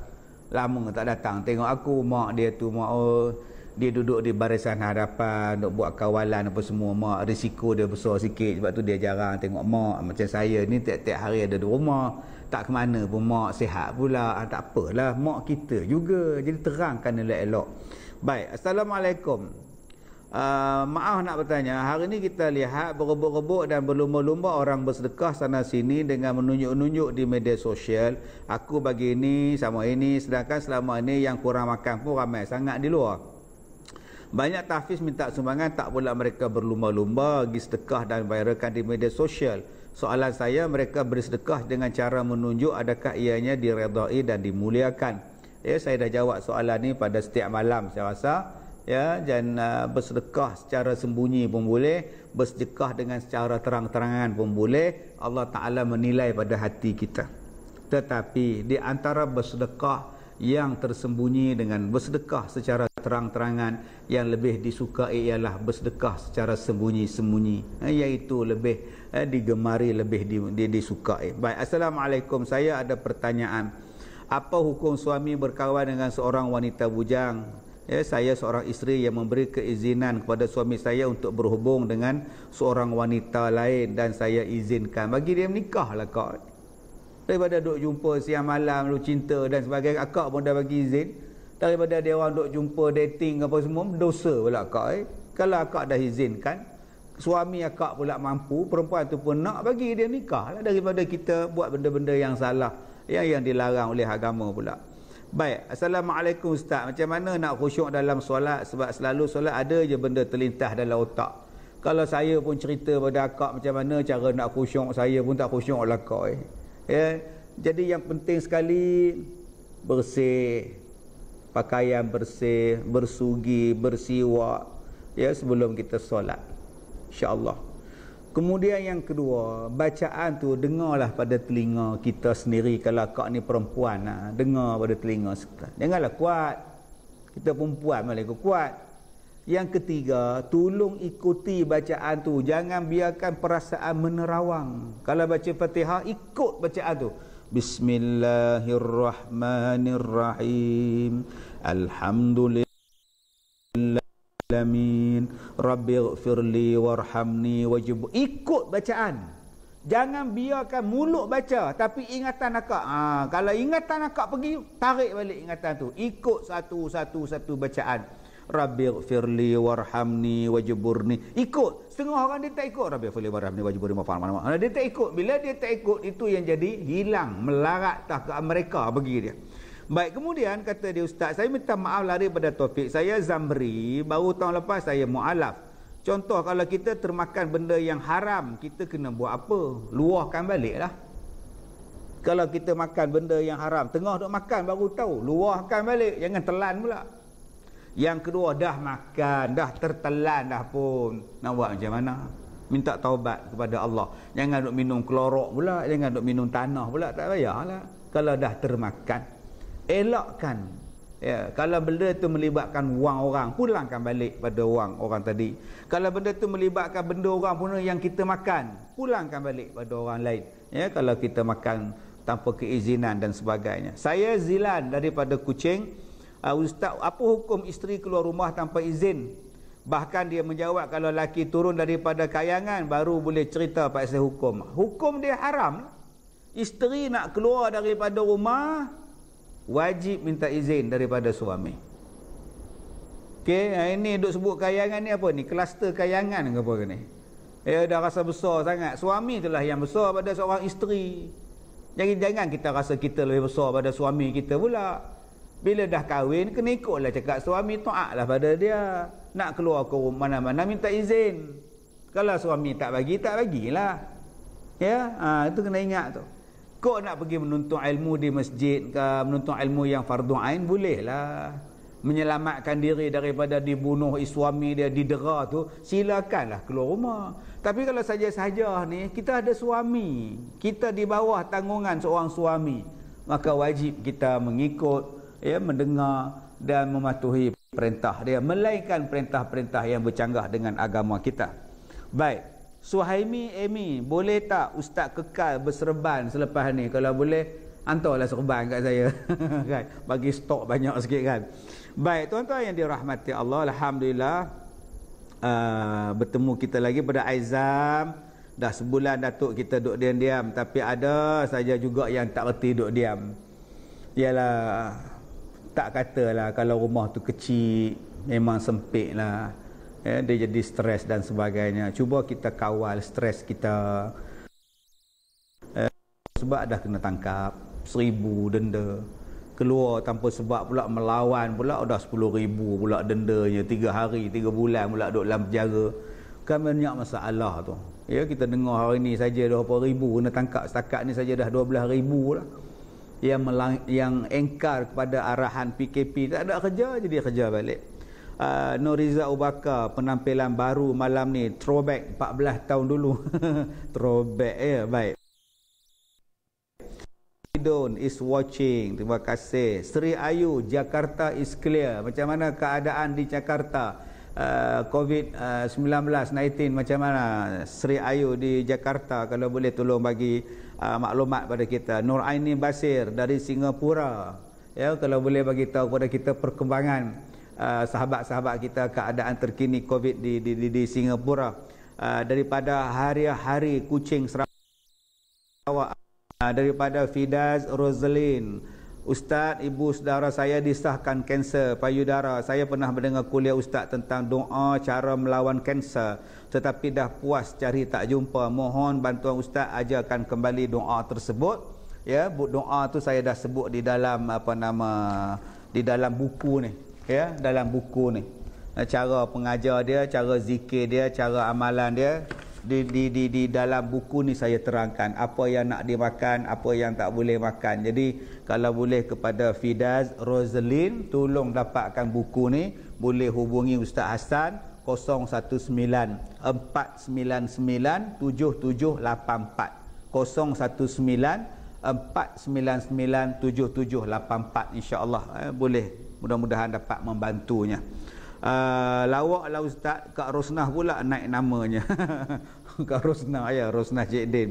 lama tak datang tengok aku, mak dia tu mak oh, dia duduk di barisan hadapan nak buat kawalan apa semua mak risiko dia besar sikit sebab tu dia jarang tengok mak macam saya ni tiap-tiap hari ada di rumah tak ke mana pun mak sihat pula ha, tak apalah mak kita juga jadi terangkan elok-elok baik Assalamualaikum Uh, maaf nak bertanya Hari ini kita lihat berebut-rebut dan berlumba-lumba Orang bersedekah sana sini Dengan menunjuk-nunjuk di media sosial Aku bagi ini sama ini Sedangkan selama ini yang kurang makan pun ramai sangat di luar banyak tahfiz minta sumbangan tak pula mereka berlumba-lumba pergi sedekah dan viralkan di media sosial. Soalan saya mereka bersedekah dengan cara menunjuk adakah ianya diredai dan dimuliakan. Ya, saya dah jawab soalan ni pada setiap malam saya rasa. Ya, dan uh, bersedekah secara sembunyi pun boleh, bersedekah dengan secara terang-terangan pun boleh. Allah Taala menilai pada hati kita. Tetapi di antara bersedekah yang tersembunyi dengan bersedekah secara terang-terangan yang lebih disukai ialah bersedekah secara sembunyi-sembunyi eh, iaitu lebih eh, digemari lebih di, di, disukai baik assalamualaikum saya ada pertanyaan apa hukum suami berkawan dengan seorang wanita bujang Ya, saya seorang isteri yang memberi keizinan kepada suami saya untuk berhubung dengan seorang wanita lain dan saya izinkan bagi dia menikah lah kau daripada duk jumpa siang malam lu cinta dan sebagainya akak pun dah bagi izin daripada dia orang duk jumpa dating apa semua dosa pula akak eh kalau akak dah izinkan suami akak pula mampu perempuan tu pun nak bagi dia nikah lah daripada kita buat benda-benda yang salah yang yang dilarang oleh agama pula baik assalamualaikum ustaz macam mana nak khusyuk dalam solat sebab selalu solat ada je benda terlintah dalam otak kalau saya pun cerita pada akak macam mana cara nak khusyuk saya pun tak khusyuk lah kau eh Ya. Jadi yang penting sekali bersih. Pakaian bersih, bersugi, bersiwak ya sebelum kita solat. Insya-Allah. Kemudian yang kedua, bacaan tu dengarlah pada telinga kita sendiri kalau kak ni perempuan ah, dengar pada telinga sekali. Janganlah kuat. Kita perempuan malah kuat. Yang ketiga, tolong ikuti bacaan tu. Jangan biarkan perasaan menerawang. Kalau baca Fatihah, ikut bacaan tu. Bismillahirrahmanirrahim. Alhamdulillah. Alamin. Rabbil Firli warhamni wajib. Ikut bacaan. Jangan biarkan mulut baca tapi ingatan akak. Ha, kalau ingatan akak pergi, tarik balik ingatan tu. Ikut satu-satu satu bacaan. Rabbi firli warhamni wajiburni. Ikut. Setengah orang dia tak ikut. Rabbi firli warhamni wajiburni. Dia tak ikut. Bila dia tak ikut, itu yang jadi hilang. Melarat tak ke mereka bagi dia. Baik, kemudian kata dia ustaz, saya minta maaf lari pada topik. Saya zamri, baru tahun lepas saya mu'alaf. Contoh, kalau kita termakan benda yang haram, kita kena buat apa? Luahkan balik lah Kalau kita makan benda yang haram, tengah duk makan baru tahu, luahkan balik, jangan telan pula. Yang kedua dah makan, dah tertelan dah pun. Nak buat macam mana? Minta taubat kepada Allah. Jangan duk minum klorok pula, jangan duk minum tanah pula tak payahlah. Kalau dah termakan, elakkan. Ya, kalau benda itu melibatkan wang orang, pulangkan balik pada wang orang tadi. Kalau benda itu melibatkan benda orang pun yang kita makan, pulangkan balik pada orang lain. Ya, kalau kita makan tanpa keizinan dan sebagainya. Saya zilan daripada kucing, Ah, ustaz apa hukum isteri keluar rumah tanpa izin bahkan dia menjawab kalau laki turun daripada kayangan baru boleh cerita pasal hukum hukum dia haram isteri nak keluar daripada rumah wajib minta izin daripada suami Okey, ah, ini duk sebut kayangan ni apa ni? Kluster kayangan ke apa ke ni? Ya dah rasa besar sangat. Suami itulah yang besar pada seorang isteri. Jadi jangan kita rasa kita lebih besar pada suami kita pula. Bila dah kahwin, kena ikutlah cakap suami, taatlah pada dia. Nak keluar ke mana-mana, minta izin. Kalau suami tak bagi, tak bagilah. Ya, ha, itu kena ingat tu. Kok nak pergi menuntut ilmu di masjid ke, menuntut ilmu yang fardu ain bolehlah. Menyelamatkan diri daripada dibunuh suami dia, didera tu, silakanlah keluar rumah. Tapi kalau saja-saja ni, kita ada suami. Kita di bawah tanggungan seorang suami. Maka wajib kita mengikut ya mendengar dan mematuhi perintah dia melainkan perintah-perintah yang bercanggah dengan agama kita. Baik. Suhaimi Amy, boleh tak ustaz kekal berserban selepas ni? Kalau boleh hantarlah serban kat saya. kan? Bagi stok banyak sikit kan. Baik, tuan-tuan yang dirahmati Allah, alhamdulillah uh, bertemu kita lagi pada Aizam. Dah sebulan Datuk kita duduk diam-diam tapi ada saja juga yang tak reti duduk diam. Ialah tak katalah kalau rumah tu kecil memang sempit lah eh, ya, dia jadi stres dan sebagainya cuba kita kawal stres kita eh, sebab dah kena tangkap seribu denda keluar tanpa sebab pula melawan pula dah sepuluh ribu pula dendanya tiga hari tiga bulan pula duduk dalam penjara kan banyak masalah tu ya kita dengar hari ni saja dua ribu kena tangkap setakat ni saja dah dua belas ribu lah yang melang, yang engkar kepada arahan PKP tak ada kerja jadi kerja balik. Uh, Noriza Ubaka penampilan baru malam ni throwback 14 tahun dulu. throwback ya baik. Don is watching. Terima kasih. Sri Ayu Jakarta is clear. Macam mana keadaan di Jakarta? Uh, COVID-19 uh, macam mana Sri Ayu di Jakarta kalau boleh tolong bagi uh, maklumat pada kita Nur Aini Basir dari Singapura ya kalau boleh bagi tahu kepada kita perkembangan uh, sahabat-sahabat kita keadaan terkini COVID di di di, di Singapura uh, daripada hari-hari kucing Sarawak uh, daripada Fidas Rosaline Ustaz, ibu saudara saya disahkan kanser payudara. Saya pernah mendengar kuliah ustaz tentang doa cara melawan kanser. Tetapi dah puas cari tak jumpa. Mohon bantuan ustaz ajarkan kembali doa tersebut. Ya, doa tu saya dah sebut di dalam apa nama di dalam buku ni. Ya, dalam buku ni. Cara pengajar dia, cara zikir dia, cara amalan dia di, di, di, di dalam buku ni saya terangkan apa yang nak dimakan, apa yang tak boleh makan. Jadi kalau boleh kepada Fidaz Rosaline tolong dapatkan buku ni, boleh hubungi Ustaz Hasan 019-499-7784 019-499-7784 insyaAllah eh, boleh mudah-mudahan dapat membantunya uh, lawak lah ustaz Kak Rosnah pula naik namanya Kak Rosnah ya Rosnah Cik Din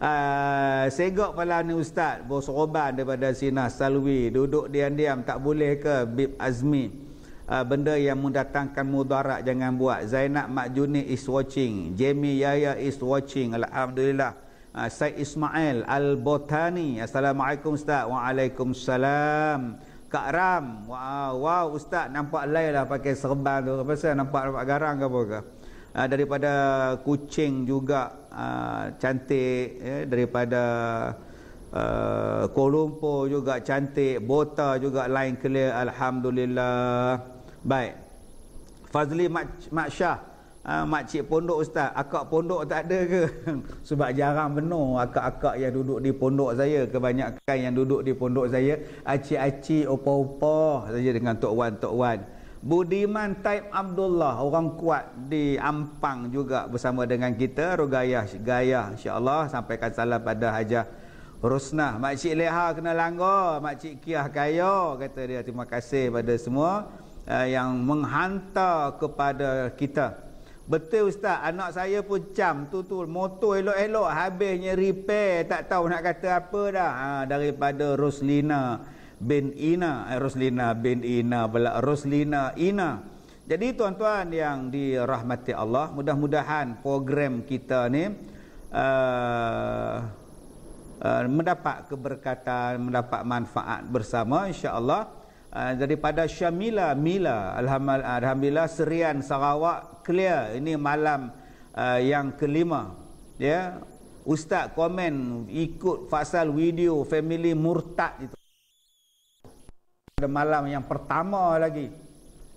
uh, ah, segak pala ni ustaz bos roban daripada Sina Salwi duduk diam-diam tak boleh ke Bib Azmi uh, benda yang mendatangkan mudarat jangan buat Zainab Makjuni is watching Jamie Yaya is watching Alhamdulillah Said Ismail Al-Botani Assalamualaikum Ustaz Waalaikumsalam Assalamualaikum Kak Ram. Wow, wow ustaz nampak lain lah pakai serban tu. Apa saya nampak nampak garang ke apa ke? Ha, daripada kucing juga ha, cantik ya? daripada Uh, Kuala Lumpur juga cantik Bota juga lain clear Alhamdulillah Baik Fazli Maksyah Mac Ah ha, mak pondok ustaz, akak pondok tak ada ke? Sebab jarang benar akak-akak yang duduk di pondok saya. Kebanyakan yang duduk di pondok saya aci-aci opo-opo saja dengan tok wan tok wan. Budiman Taib Abdullah orang kuat di Ampang juga bersama dengan kita Rugayah, gaya Insyaallah sampaikan salam pada Hajah Rosnah. Mak cik Leha kena langgar, mak Kiah kayo. kata dia terima kasih pada semua uh, yang menghantar kepada kita. Betul ustaz, anak saya pun cam tu tu motor elok-elok habisnya repair tak tahu nak kata apa dah. Ha, daripada Roslina bin Ina, eh, Roslina bin Ina pula Roslina Ina. Jadi tuan-tuan yang dirahmati Allah, mudah-mudahan program kita ni uh, uh, mendapat keberkatan, mendapat manfaat bersama insya-Allah. Ah, daripada Syamila Mila alhamdulillah Serian Sarawak clear ini malam ah, yang kelima ya ustaz komen ikut fasal video family murtad itu pada malam yang pertama lagi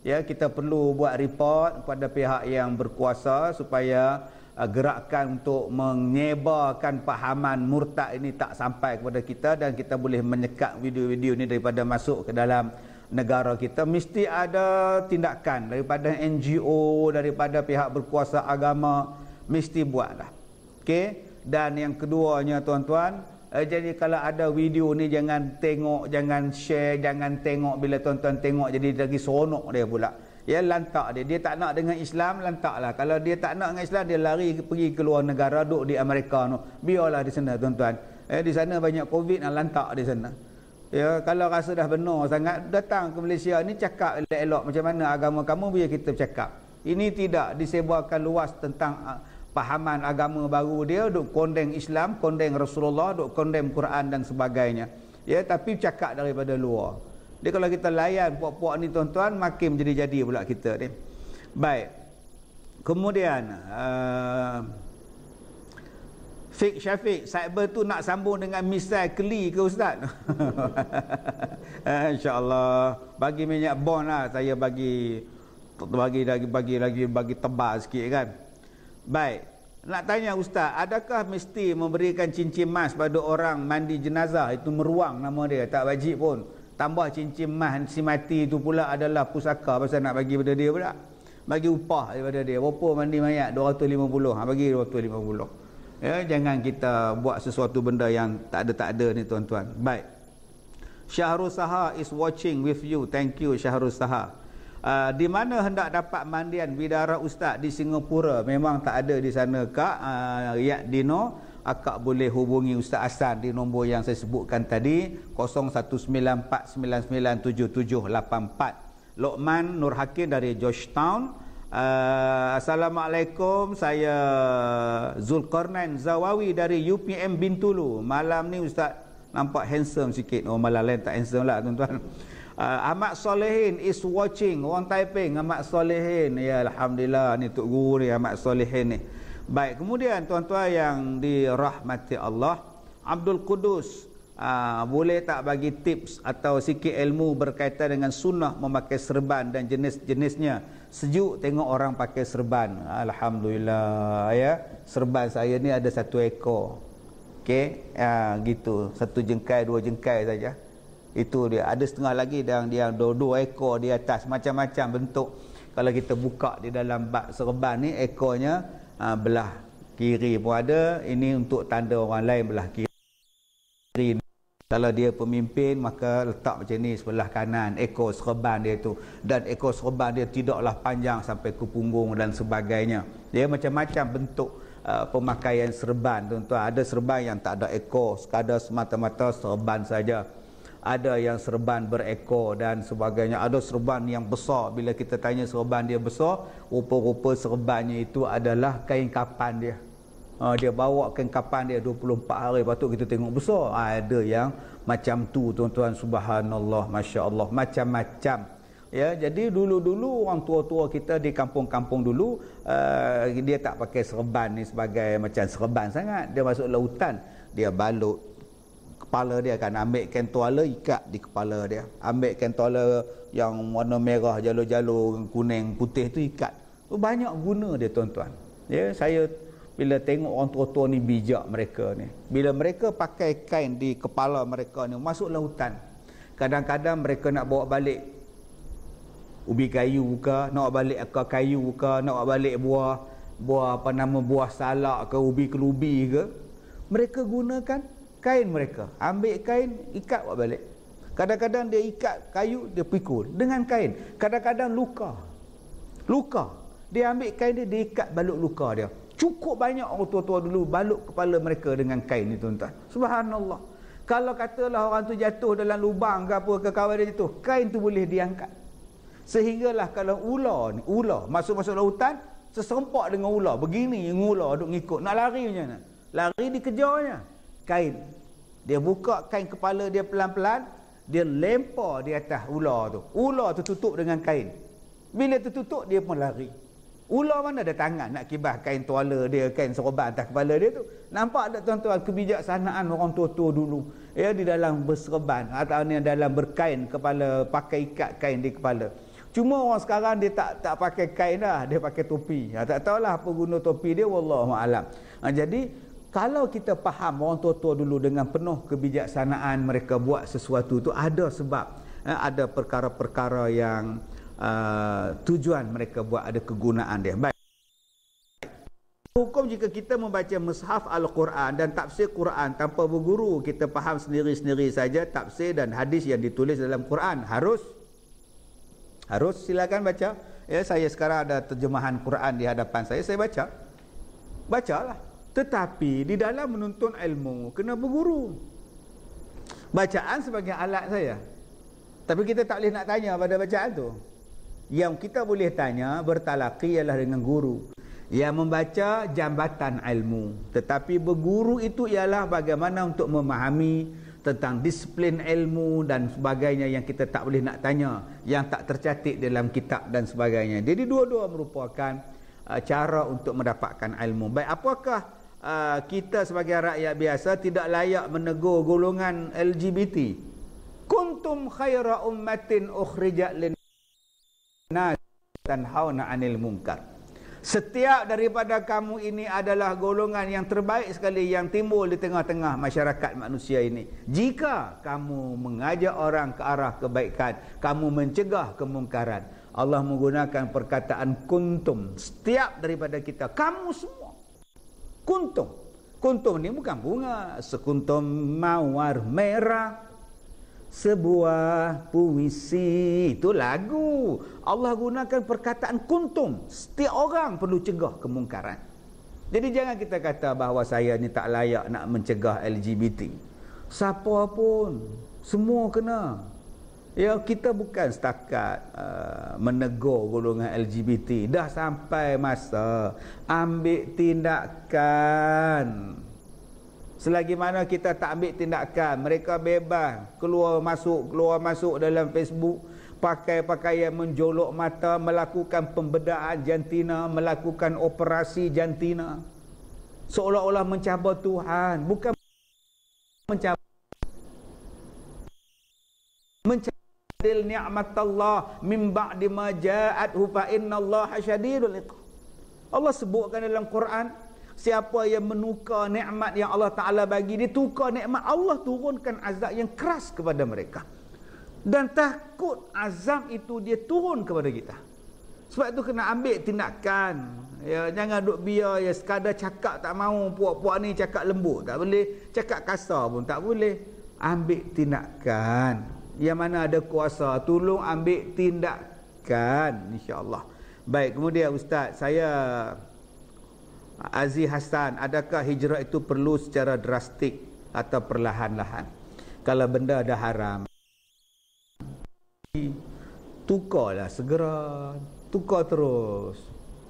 ya kita perlu buat report kepada pihak yang berkuasa supaya uh, gerakan untuk menyebarkan pahaman murtad ini tak sampai kepada kita dan kita boleh menyekat video-video ini daripada masuk ke dalam negara kita mesti ada tindakan daripada NGO daripada pihak berkuasa agama mesti buatlah okey dan yang keduanya tuan-tuan eh, jadi kalau ada video ni jangan tengok jangan share jangan tengok bila tuan-tuan tengok jadi lagi seronok dia pula ya lantak dia dia tak nak dengan Islam lantaklah kalau dia tak nak dengan Islam dia lari pergi keluar negara duk di Amerika tu biarlah di sana tuan-tuan eh di sana banyak covid lantak di sana Ya, kalau rasa dah benar sangat datang ke Malaysia ni cakap elok-elok macam mana agama kamu biar kita bercakap. Ini tidak disebarkan luas tentang ah, pahaman agama baru dia duk kondeng Islam, kondeng Rasulullah, duk kondeng Quran dan sebagainya. Ya, tapi cakap daripada luar. Jadi kalau kita layan puak-puak ni tuan-tuan makin jadi-jadi pula kita ni. Baik. Kemudian uh, Fik Syafiq, cyber tu nak sambung dengan misal keli ke Ustaz? Eh, InsyaAllah, bagi minyak bond lah saya bagi bagi lagi bagi lagi bagi tebal sikit kan. Baik. Nak tanya ustaz, adakah mesti memberikan cincin emas pada orang mandi jenazah itu meruang nama dia, tak wajib pun. Tambah cincin emas si mati itu pula adalah pusaka pasal nak bagi pada dia pula. Bagi upah daripada dia. Berapa mandi mayat? 250. Ha bagi 250. Ya, jangan kita buat sesuatu benda yang tak ada-tak ada ni tuan-tuan. Baik. Syahrul Saha is watching with you. Thank you Syahrul Saha. Uh, di mana hendak dapat mandian bidara ustaz di Singapura? Memang tak ada di sana kak. Uh, ya Dino, akak boleh hubungi Ustaz Hassan di nombor yang saya sebutkan tadi. 0194997784. Lokman Nur Hakim dari Georgetown. Uh, Assalamualaikum saya Zulkarnain Zawawi dari UPM Bintulu malam ni ustaz nampak handsome sikit oh malam lain tak handsome lah tuan-tuan uh, Ahmad Solehin is watching orang Taiping Ahmad Solehin ya Alhamdulillah ni Tok Guru ni Ahmad Solehin ni baik kemudian tuan-tuan yang dirahmati Allah Abdul Kudus uh, ah, boleh tak bagi tips atau sikit ilmu berkaitan dengan sunnah memakai serban dan jenis-jenisnya sejuk tengok orang pakai serban alhamdulillah ya serban saya ni ada satu ekor okey ha, gitu satu jengkai dua jengkai saja itu dia ada setengah lagi dan dia dua, dua ekor di atas macam-macam bentuk kalau kita buka di dalam bak serban ni ekornya ha, belah kiri pun ada ini untuk tanda orang lain belah kiri ni kalau dia pemimpin maka letak macam ni sebelah kanan ekor serban dia tu dan ekor serban dia tidaklah panjang sampai ke punggung dan sebagainya. Dia macam-macam bentuk uh, pemakaian serban tuan-tuan. Ada serban yang tak ada ekor, sekadar semata-mata serban saja. Ada yang serban berekor dan sebagainya. Ada serban yang besar. Bila kita tanya serban dia besar, rupa-rupa serbannya itu adalah kain kapan dia. Ha, dia bawakan kapan dia 24 hari patut kita tengok besar. Ha, ada yang macam tu tuan-tuan subhanallah masya-Allah macam-macam. Ya, jadi dulu-dulu orang tua-tua kita di kampung-kampung dulu uh, dia tak pakai serban ni sebagai macam serban sangat. Dia masuk lautan, dia balut kepala dia akan ambil kentuala ikat di kepala dia. Ambil kentuala yang warna merah jalur-jalur kuning putih tu ikat. Tu banyak guna dia tuan-tuan. Ya, saya bila tengok orang tua-tua ni bijak mereka ni. Bila mereka pakai kain di kepala mereka ni, masuklah hutan. Kadang-kadang mereka nak bawa balik ubi kayu buka nak balik akar kayu buka nak balik buah, buah apa nama, buah salak ke, ubi kelubi ke. Mereka gunakan kain mereka. Ambil kain, ikat buat balik. Kadang-kadang dia ikat kayu, dia pikul dengan kain. Kadang-kadang luka. Luka. Dia ambil kain dia, dia ikat balut luka dia. Cukup banyak orang tua-tua dulu balut kepala mereka dengan kain ni tuan-tuan. Subhanallah. Kalau katalah orang tu jatuh dalam lubang ke apa ke kawan dia jatuh, kain tu boleh diangkat. Sehinggalah kalau ular ni, ular masuk-masuk dalam hutan, sesempak dengan ular. Begini yang ular duk ngikut. Nak lari macam mana? Lari dikejarnya. Kain. Dia buka kain kepala dia pelan-pelan, dia lempar di atas ular tu. Ular tu tutup dengan kain. Bila tu tutup dia pun lari. Ular mana ada tangan nak kibah kain tuala dia, kain seroban atas kepala dia tu. Nampak tak tuan-tuan kebijaksanaan orang tua-tua dulu. Ya di dalam berseroban atau ni dalam berkain kepala, pakai ikat kain di kepala. Cuma orang sekarang dia tak tak pakai kain dah, dia pakai topi. Ya, tak tahulah apa guna topi dia, wallahu alam. Ha, jadi kalau kita faham orang tua-tua dulu dengan penuh kebijaksanaan mereka buat sesuatu tu ada sebab ya, ada perkara-perkara yang Uh, tujuan mereka buat ada kegunaan dia. Baik. Hukum jika kita membaca mushaf Al-Quran dan tafsir Quran tanpa berguru, kita faham sendiri-sendiri saja tafsir dan hadis yang ditulis dalam Quran. Harus. Harus silakan baca. Ya, saya sekarang ada terjemahan Quran di hadapan saya, saya baca. Bacalah. Tetapi di dalam menuntun ilmu, kena berguru. Bacaan sebagai alat saya. Tapi kita tak boleh nak tanya pada bacaan tu. Yang kita boleh tanya bertalaki ialah dengan guru. Yang membaca jambatan ilmu. Tetapi berguru itu ialah bagaimana untuk memahami tentang disiplin ilmu dan sebagainya yang kita tak boleh nak tanya. Yang tak tercatat dalam kitab dan sebagainya. Jadi dua-dua merupakan uh, cara untuk mendapatkan ilmu. Baik apakah uh, kita sebagai rakyat biasa tidak layak menegur golongan LGBT? Kuntum khaira ummatin ukhrijat lin na tanhauna anil mungkar? Setiap daripada kamu ini adalah golongan yang terbaik sekali yang timbul di tengah-tengah masyarakat manusia ini. Jika kamu mengajak orang ke arah kebaikan, kamu mencegah kemungkaran. Allah menggunakan perkataan kuntum. Setiap daripada kita, kamu semua. Kuntum. Kuntum ni bukan bunga. Sekuntum mawar merah sebuah puisi itu lagu Allah gunakan perkataan kuntum setiap orang perlu cegah kemungkaran jadi jangan kita kata bahawa saya ni tak layak nak mencegah LGBT siapa pun semua kena ya kita bukan setakat uh, menegur golongan LGBT dah sampai masa ambil tindakan Selagi mana kita tak ambil tindakan, mereka bebas keluar masuk, keluar masuk dalam Facebook, pakai pakaian menjolok mata, melakukan pembedaan jantina, melakukan operasi jantina. Seolah-olah mencabar Tuhan, bukan mencabar mencabar nikmat Allah min ba'di ma ja'at hu fa inna Allah sebutkan dalam Quran, siapa yang menukar nikmat yang Allah Taala bagi dia tukar nikmat Allah turunkan azab yang keras kepada mereka dan takut azab itu dia turun kepada kita sebab itu kena ambil tindakan ya jangan duk biar ya sekadar cakap tak mau puak-puak ni cakap lembut tak boleh cakap kasar pun tak boleh ambil tindakan yang mana ada kuasa tolong ambil tindakan insyaallah baik kemudian ustaz saya Aziz Hasan, adakah hijrah itu perlu secara drastik atau perlahan-lahan? Kalau benda ada haram, tukarlah segera, tukar terus.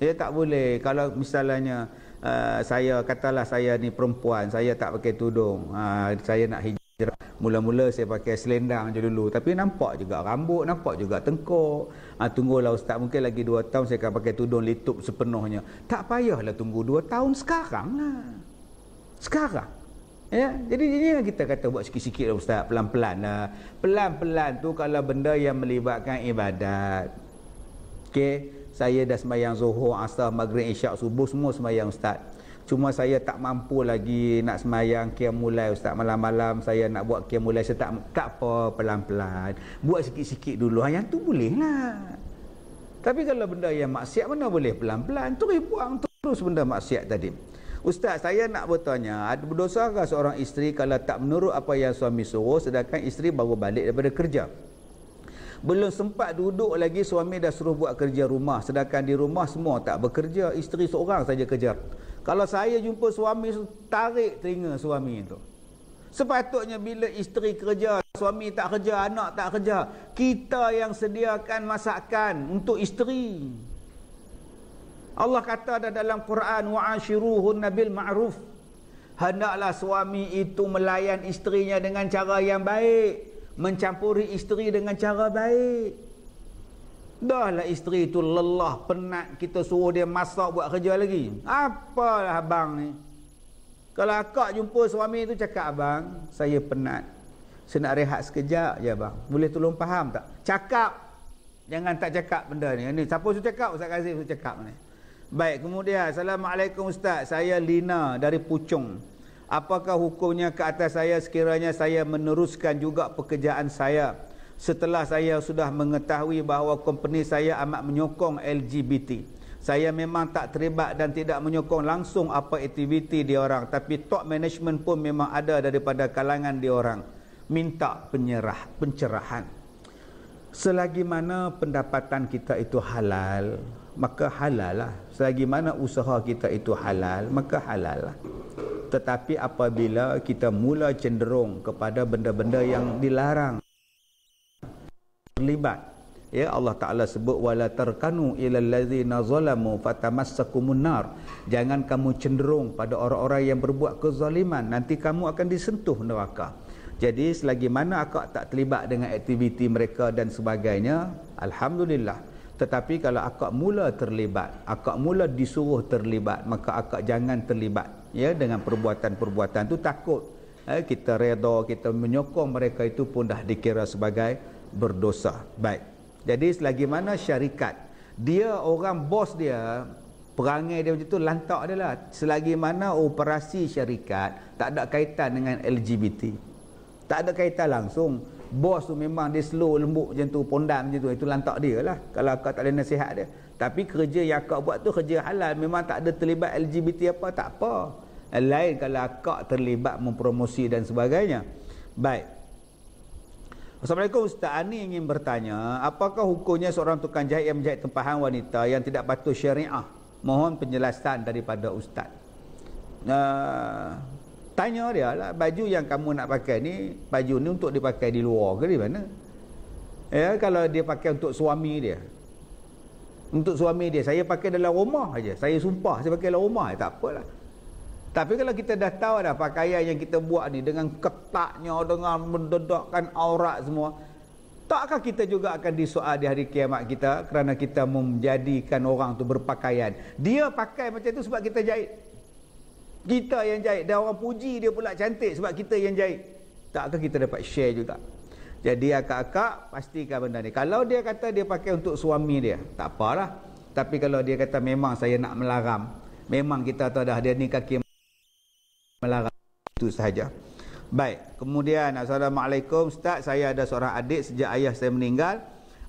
Ya tak boleh kalau misalnya uh, saya katalah saya ni perempuan, saya tak pakai tudung. Uh, saya nak hijrah. Mula-mula saya pakai selendang je dulu, tapi nampak juga rambut, nampak juga tengkuk ah, tunggulah ustaz mungkin lagi dua tahun saya akan pakai tudung litup sepenuhnya tak payahlah tunggu dua tahun sekarang lah sekarang Ya, jadi ini yang kita kata buat sikit-sikit ustaz, pelan-pelan lah. Pelan-pelan tu kalau benda yang melibatkan ibadat. okay saya dah sembahyang zohor asal Maghrib, Isyak, Subuh semua sembahyang ustaz. Cuma saya tak mampu lagi nak semayang kiam mulai ustaz malam-malam saya nak buat kiam mulai saya tak tak apa pelan-pelan. Buat sikit-sikit dulu. Ha, yang tu boleh lah. Tapi kalau benda yang maksiat mana boleh pelan-pelan tu terus buang terus benda maksiat tadi. Ustaz, saya nak bertanya, ada berdosa ke seorang isteri kalau tak menurut apa yang suami suruh sedangkan isteri baru balik daripada kerja? Belum sempat duduk lagi suami dah suruh buat kerja rumah sedangkan di rumah semua tak bekerja, isteri seorang saja kerja. Kalau saya jumpa suami tarik telinga suami itu. Sepatutnya bila isteri kerja, suami tak kerja, anak tak kerja, kita yang sediakan masakan untuk isteri. Allah kata ada dalam Quran wa'ashiruhun nabil ma'ruf. Hendaklah suami itu melayan isterinya dengan cara yang baik, mencampuri isteri dengan cara baik. Dahlah lah isteri tu lelah, penat, kita suruh dia masak buat kerja lagi. Apalah abang ni. Kalau akak jumpa suami tu cakap abang, saya penat. Saya nak rehat sekejap je abang. Boleh tolong faham tak? Cakap. Jangan tak cakap benda ni. ni siapa tu cakap? Ustaz Kazif tu cakap ni. Baik, kemudian. Assalamualaikum Ustaz. Saya Lina dari Pucung. Apakah hukumnya ke atas saya sekiranya saya meneruskan juga pekerjaan Saya setelah saya sudah mengetahui bahawa company saya amat menyokong LGBT. Saya memang tak terlibat dan tidak menyokong langsung apa aktiviti dia orang tapi top management pun memang ada daripada kalangan dia orang minta penyerah pencerahan. Selagi mana pendapatan kita itu halal, maka halal lah. Selagi mana usaha kita itu halal, maka halal lah. Tetapi apabila kita mula cenderung kepada benda-benda yang dilarang terlibat ya Allah Taala sebut wala tarkanu ilal ladzina zalamu fatamassakumun nar jangan kamu cenderung pada orang-orang yang berbuat kezaliman nanti kamu akan disentuh neraka jadi selagi mana akak tak terlibat dengan aktiviti mereka dan sebagainya alhamdulillah tetapi kalau akak mula terlibat akak mula disuruh terlibat maka akak jangan terlibat ya dengan perbuatan-perbuatan tu takut eh, kita redha kita menyokong mereka itu pun dah dikira sebagai berdosa. Baik. Jadi selagi mana syarikat dia orang bos dia perangai dia macam tu lantak dia lah. Selagi mana operasi syarikat tak ada kaitan dengan LGBT. Tak ada kaitan langsung. Bos tu memang dia slow lembut macam tu, pondam macam tu. Itu lantak dia lah. Kalau kau tak ada nasihat dia. Tapi kerja yang kau buat tu kerja halal. Memang tak ada terlibat LGBT apa, tak apa. Lain kalau kau terlibat mempromosi dan sebagainya. Baik. Assalamualaikum Ustaz Ani ingin bertanya Apakah hukumnya seorang tukang jahit yang menjahit tempahan wanita yang tidak patuh syariah Mohon penjelasan daripada Ustaz uh, Tanya dia lah baju yang kamu nak pakai ni Baju ni untuk dipakai di luar ke di mana Ya kalau dia pakai untuk suami dia Untuk suami dia saya pakai dalam rumah aja. Saya sumpah saya pakai dalam rumah tak apalah tapi kalau kita dah tahu dah pakaian yang kita buat ni dengan ketatnya, dengan mendedahkan aurat semua, takkah kita juga akan disoal di hari kiamat kita kerana kita menjadikan orang tu berpakaian. Dia pakai macam tu sebab kita jahit. Kita yang jahit dan orang puji dia pula cantik sebab kita yang jahit. Takkah kita dapat share juga? Jadi akak-akak pastikan benda ni. Kalau dia kata dia pakai untuk suami dia, tak apalah. Tapi kalau dia kata memang saya nak melaram, memang kita tahu dah dia ni kaki melarang itu sahaja. Baik, kemudian Assalamualaikum Ustaz, saya ada seorang adik sejak ayah saya meninggal.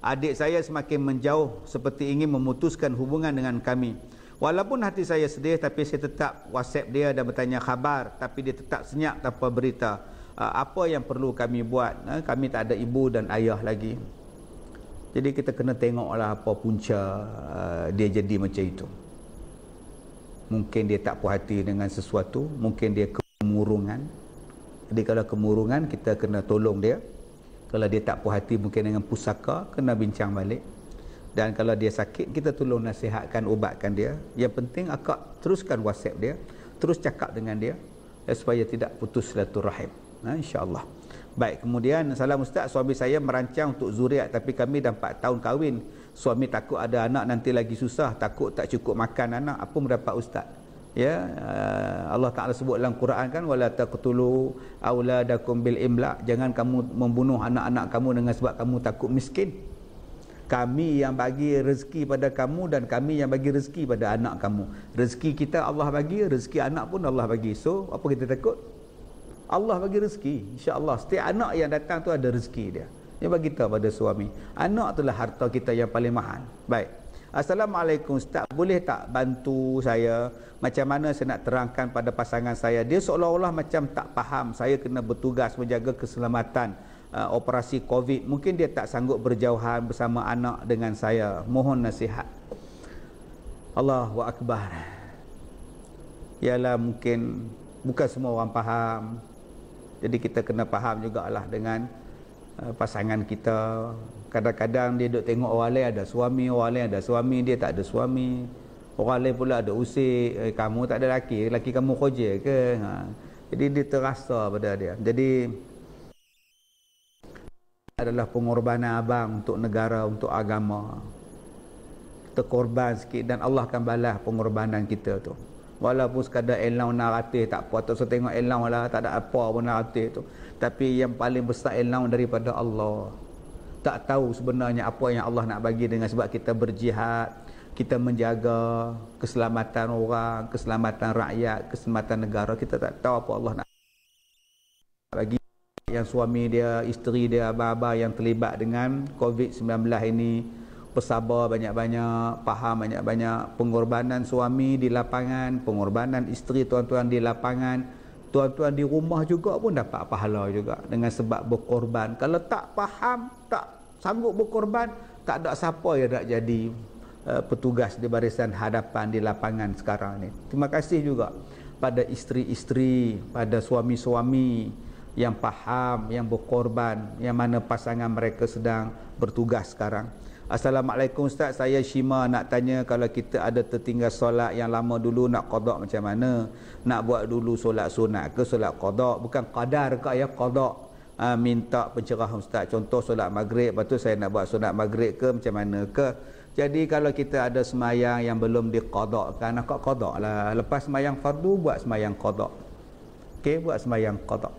Adik saya semakin menjauh seperti ingin memutuskan hubungan dengan kami. Walaupun hati saya sedih tapi saya tetap WhatsApp dia dan bertanya khabar tapi dia tetap senyap tanpa berita. Ah, apa yang perlu kami buat? Ah, kami tak ada ibu dan ayah lagi. Jadi kita kena tengoklah apa punca ah, dia jadi macam itu mungkin dia tak puas hati dengan sesuatu, mungkin dia kemurungan. Jadi kalau kemurungan kita kena tolong dia. Kalau dia tak puas hati mungkin dengan pusaka kena bincang balik. Dan kalau dia sakit kita tolong nasihatkan, ubatkan dia. Yang penting akak teruskan WhatsApp dia, terus cakap dengan dia ya, supaya tidak putus rahim. Ha, InsyaAllah. Baik, kemudian salam ustaz, suami saya merancang untuk zuriat tapi kami dah 4 tahun kahwin suami takut ada anak nanti lagi susah takut tak cukup makan anak apa mendapat ustaz ya eh, Allah Taala sebut dalam Quran kan wala taqtulu auladakum bil imla jangan kamu membunuh anak-anak kamu dengan sebab kamu takut miskin kami yang bagi rezeki pada kamu dan kami yang bagi rezeki pada anak kamu rezeki kita Allah bagi rezeki anak pun Allah bagi so apa kita takut Allah bagi rezeki insya-Allah setiap anak yang datang tu ada rezeki dia dia bagi tahu pada suami. Anak itulah harta kita yang paling mahal. Baik. Assalamualaikum Ustaz, boleh tak bantu saya macam mana saya nak terangkan pada pasangan saya? Dia seolah-olah macam tak faham saya kena bertugas menjaga keselamatan uh, operasi COVID. Mungkin dia tak sanggup berjauhan bersama anak dengan saya. Mohon nasihat. Allah wa akbar. Yalah mungkin bukan semua orang faham. Jadi kita kena faham jugalah dengan Eh, pasangan kita kadang-kadang dia duk tengok orang lain ada suami orang lain ada suami dia tak ada suami orang lain pula ada usik eh, kamu tak ada laki laki kamu kerja ke ha. jadi dia terasa pada dia jadi adalah pengorbanan abang untuk negara untuk agama terkorban korban sikit dan Allah akan balas pengorbanan kita tu walaupun sekadar elang naratif tak apa tak usah tengok elang lah tak ada apa pun naratif tu tapi yang paling besar ilmu daripada Allah tak tahu sebenarnya apa yang Allah nak bagi dengan sebab kita berjihad kita menjaga keselamatan orang keselamatan rakyat keselamatan negara kita tak tahu apa Allah nak bagi yang suami dia isteri dia abah-abah yang terlibat dengan COVID-19 ini bersabar banyak-banyak, faham banyak-banyak pengorbanan suami di lapangan, pengorbanan isteri tuan-tuan di lapangan, tuan-tuan di rumah juga pun dapat pahala juga dengan sebab berkorban. Kalau tak faham, tak sanggup berkorban, tak ada siapa yang nak jadi uh, petugas di barisan hadapan di lapangan sekarang ni. Terima kasih juga pada isteri-isteri, pada suami-suami yang faham, yang berkorban, yang mana pasangan mereka sedang bertugas sekarang. Assalamualaikum Ustaz, saya Shima nak tanya kalau kita ada tertinggal solat yang lama dulu nak kodok macam mana? Nak buat dulu solat sunat ke solat kodok? Bukan kadar ke ya kodok? Ha, minta pencerahan Ustaz, contoh solat maghrib, lepas tu saya nak buat solat maghrib ke macam mana ke? Jadi kalau kita ada semayang yang belum dikodokkan, nak kodok lah. Lepas semayang fardu, buat semayang kodok. okay buat semayang kodok.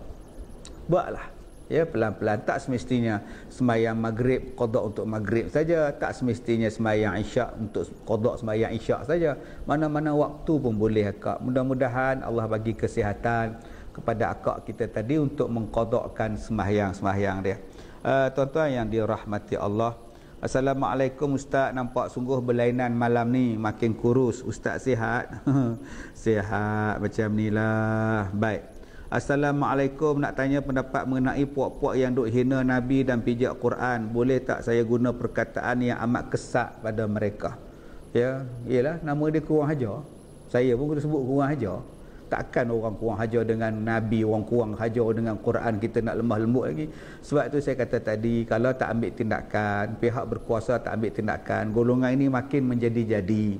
Buatlah ya pelan-pelan tak semestinya sembahyang maghrib qada untuk maghrib saja tak semestinya sembahyang isyak untuk qada sembahyang isyak saja mana-mana waktu pun boleh akak mudah-mudahan Allah bagi kesihatan kepada akak kita tadi untuk mengqadakan sembahyang-sembahyang dia uh, tuan-tuan yang dirahmati Allah Assalamualaikum Ustaz Nampak sungguh berlainan malam ni Makin kurus Ustaz sihat Sihat macam ni lah Baik Assalamualaikum nak tanya pendapat mengenai puak-puak yang duk hina Nabi dan pijak Quran Boleh tak saya guna perkataan yang amat kesat pada mereka Ya, iyalah nama dia kurang hajar Saya pun kena sebut kurang hajar Takkan orang kurang hajar dengan Nabi, orang kurang hajar dengan Quran kita nak lemah lembut lagi Sebab tu saya kata tadi, kalau tak ambil tindakan, pihak berkuasa tak ambil tindakan Golongan ini makin menjadi-jadi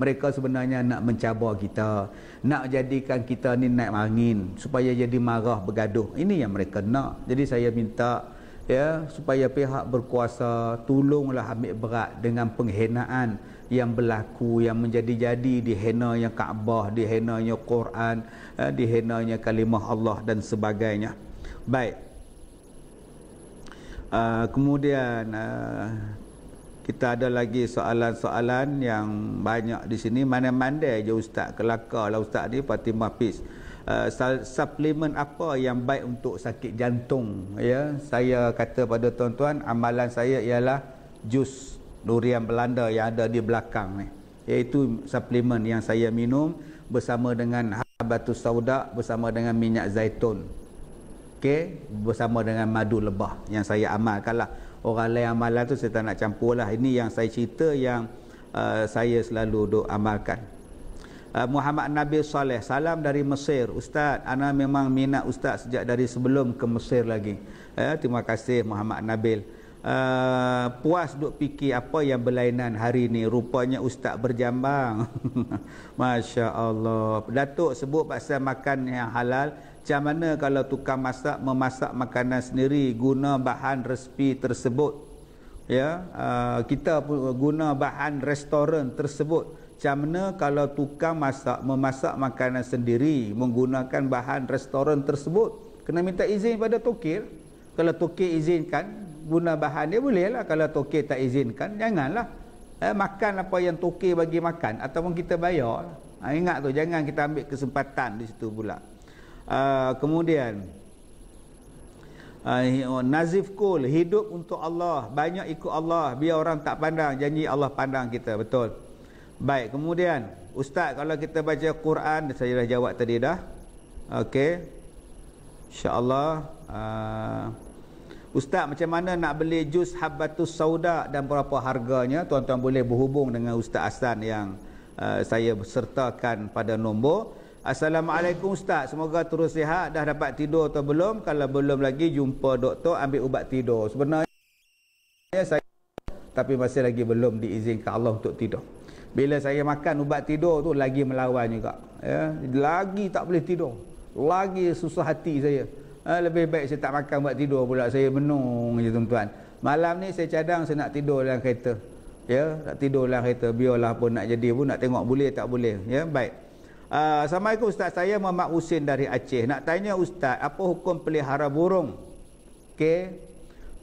mereka sebenarnya nak mencabar kita nak jadikan kita ni naik angin supaya jadi marah bergaduh ini yang mereka nak jadi saya minta ya supaya pihak berkuasa tolonglah ambil berat dengan penghinaan yang berlaku yang menjadi-jadi di henanya Kaabah di henanya Quran ya, di henanya kalimah Allah dan sebagainya baik uh, kemudian uh, kita ada lagi soalan-soalan yang banyak di sini mana-mana je ustaz kelakarlah ustaz ni Fatimah Fis uh, eh, suplemen apa yang baik untuk sakit jantung ya saya kata pada tuan-tuan amalan saya ialah jus durian Belanda yang ada di belakang ni iaitu suplemen yang saya minum bersama dengan habatus sauda bersama dengan minyak zaitun okey bersama dengan madu lebah yang saya amalkanlah lah orang lain amalan tu saya tak nak campur lah ini yang saya cerita yang uh, saya selalu duk amalkan uh, Muhammad Nabi Saleh salam dari Mesir Ustaz Ana memang minat Ustaz sejak dari sebelum ke Mesir lagi eh, terima kasih Muhammad Nabil Ah, puas duk fikir apa yang berlainan hari ini. rupanya ustaz berjambang Masya Allah Datuk sebut pasal makan yang halal macam mana kalau tukang masak memasak makanan sendiri guna bahan resipi tersebut ya uh, kita guna bahan restoran tersebut macam mana kalau tukang masak memasak makanan sendiri menggunakan bahan restoran tersebut kena minta izin pada tokil kalau tokil izinkan guna bahan dia boleh lah kalau toke tak izinkan janganlah eh, makan apa yang toke bagi makan ataupun kita bayar ha, ingat tu jangan kita ambil kesempatan di situ pula uh, kemudian uh, nazif kul hidup untuk Allah banyak ikut Allah biar orang tak pandang janji Allah pandang kita betul baik kemudian ustaz kalau kita baca Quran saya dah jawab tadi dah okey insyaallah uh, Ustaz macam mana nak beli jus habbatus sauda dan berapa harganya? Tuan-tuan boleh berhubung dengan Ustaz Hasan yang uh, saya sertakan pada nombor. Assalamualaikum Ustaz. Semoga terus sihat. Dah dapat tidur atau belum? Kalau belum lagi jumpa doktor ambil ubat tidur. Sebenarnya saya tapi masih lagi belum diizinkan Allah untuk tidur. Bila saya makan ubat tidur tu lagi melawan juga. Ya? Lagi tak boleh tidur. Lagi susah hati saya. Ha, lebih baik saya tak makan buat tidur pula. Saya menung je tuan-tuan. Malam ni saya cadang saya nak tidur dalam kereta. Ya, nak tidur dalam kereta. Biarlah pun nak jadi pun nak tengok boleh tak boleh. Ya, baik. Uh, Assalamualaikum Ustaz. Saya Muhammad Husin dari Aceh. Nak tanya Ustaz, apa hukum pelihara burung? Okey.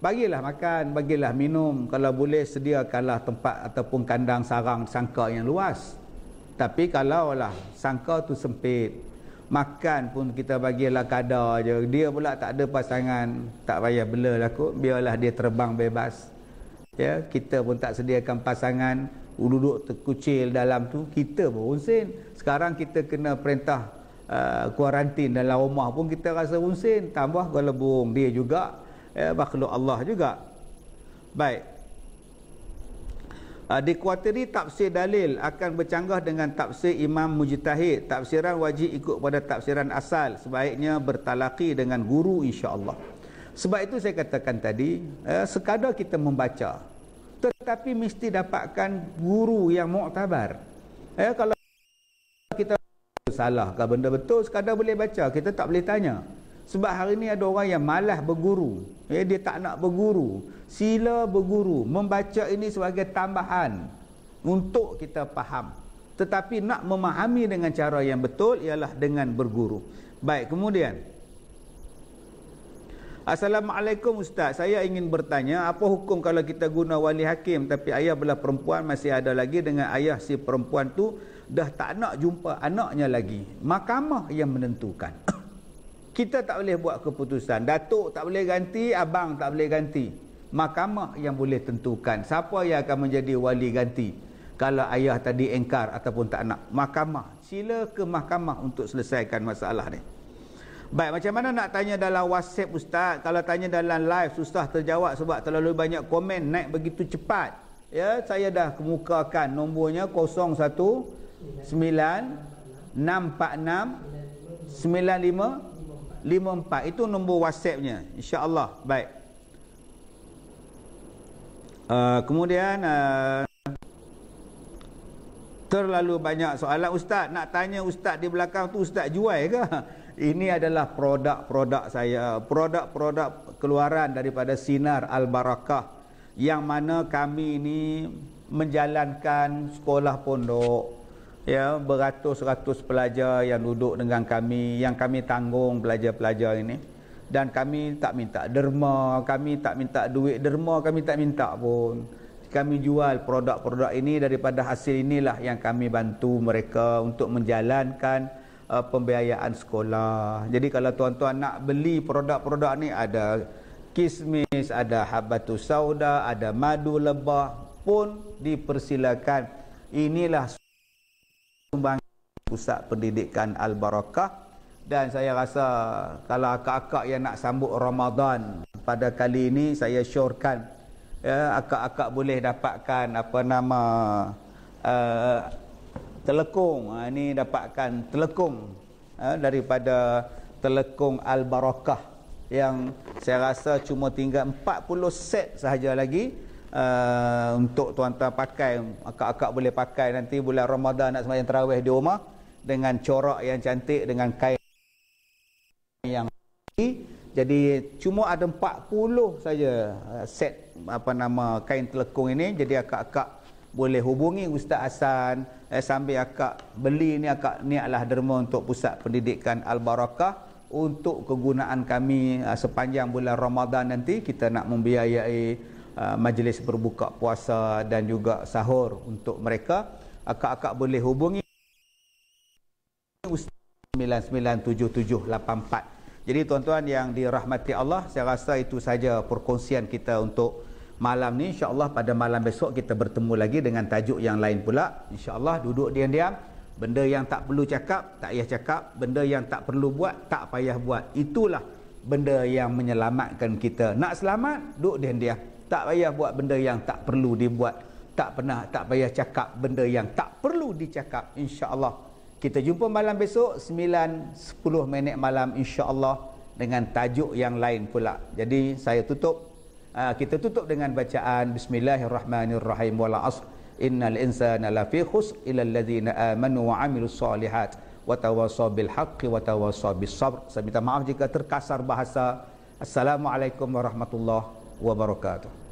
Bagilah makan, bagilah minum. Kalau boleh sediakanlah tempat ataupun kandang sarang sangka yang luas. Tapi kalau lah sangka tu sempit, makan pun kita bagilah kadar je dia pula tak ada pasangan tak payah belalah kot biarlah dia terbang bebas ya kita pun tak sediakan pasangan duduk terkucil dalam tu kita pun sen. sekarang kita kena perintah uh, kuarantin dalam rumah pun kita rasa unsin tambah kalau burung dia juga ya makhluk Allah juga baik Ah, Dikuatiri tafsir dalil akan bercanggah dengan tafsir Imam Mujtahid. Tafsiran wajib ikut pada tafsiran asal. Sebaiknya bertalaki dengan guru Insya Allah. Sebab itu saya katakan tadi, eh, sekadar kita membaca. Tetapi mesti dapatkan guru yang muktabar. Eh, kalau kita salah ke benda betul, sekadar boleh baca. Kita tak boleh tanya. Sebab hari ini ada orang yang malah berguru. Eh, dia tak nak Berguru sila berguru membaca ini sebagai tambahan untuk kita faham tetapi nak memahami dengan cara yang betul ialah dengan berguru baik kemudian Assalamualaikum Ustaz Saya ingin bertanya Apa hukum kalau kita guna wali hakim Tapi ayah belah perempuan masih ada lagi Dengan ayah si perempuan tu Dah tak nak jumpa anaknya lagi Mahkamah yang menentukan Kita tak boleh buat keputusan Datuk tak boleh ganti Abang tak boleh ganti mahkamah yang boleh tentukan siapa yang akan menjadi wali ganti kalau ayah tadi engkar ataupun tak nak mahkamah sila ke mahkamah untuk selesaikan masalah ni baik macam mana nak tanya dalam whatsapp ustaz kalau tanya dalam live susah terjawab sebab terlalu banyak komen naik begitu cepat ya saya dah kemukakan nombornya 019 646 95 54 itu nombor WhatsAppnya. insya-Allah baik Ah, kemudian uh, terlalu banyak soalan ustaz nak tanya ustaz di belakang tu ustaz jual ke ini adalah produk-produk saya produk-produk keluaran daripada sinar al-barakah yang mana kami ini menjalankan sekolah pondok ya beratus-ratus pelajar yang duduk dengan kami yang kami tanggung pelajar-pelajar ini dan kami tak minta derma, kami tak minta duit derma, kami tak minta pun. Kami jual produk-produk ini daripada hasil inilah yang kami bantu mereka untuk menjalankan uh, pembiayaan sekolah. Jadi kalau tuan-tuan nak beli produk-produk ni ada kismis, ada habatu sauda, ada madu lebah pun dipersilakan. Inilah sumbangan pusat pendidikan Al-Barakah dan saya rasa kalau akak-akak yang nak sambut Ramadan pada kali ini saya syorkan ya akak-akak boleh dapatkan apa nama uh, telekung ha, ini dapatkan telekung uh, daripada telekung al-barakah yang saya rasa cuma tinggal 40 set sahaja lagi Uh, untuk tuan-tuan pakai akak-akak boleh pakai nanti bulan Ramadan nak sembahyang tarawih di rumah dengan corak yang cantik dengan kain yang jadi cuma ada 40 saja eh, set apa nama kain telekung ini jadi akak-akak boleh hubungi Ustaz Hasan eh, sambil akak beli ni akak ni adalah derma untuk pusat pendidikan Al-Barakah untuk kegunaan kami uh, sepanjang bulan Ramadan nanti kita nak membiayai uh, majlis berbuka puasa dan juga sahur untuk mereka akak-akak boleh hubungi Ustaz 997784 jadi tuan-tuan yang dirahmati Allah, saya rasa itu saja perkongsian kita untuk malam ni. InsyaAllah pada malam besok kita bertemu lagi dengan tajuk yang lain pula. InsyaAllah duduk diam-diam. Benda yang tak perlu cakap, tak payah cakap. Benda yang tak perlu buat, tak payah buat. Itulah benda yang menyelamatkan kita. Nak selamat, duduk diam-diam. Tak payah buat benda yang tak perlu dibuat. Tak pernah, tak payah cakap benda yang tak perlu dicakap. InsyaAllah. Kita jumpa malam besok 9 10 minit malam insya-Allah dengan tajuk yang lain pula. Jadi saya tutup ah, kita tutup dengan bacaan bismillahirrahmanirrahim wal asr innal insana lafi khusr ilal ladzina amanu wa amilus solihat wa tawassaw bil haqqi wa tawassaw bis sabr. Saya minta maaf jika terkasar bahasa. Assalamualaikum warahmatullahi wabarakatuh.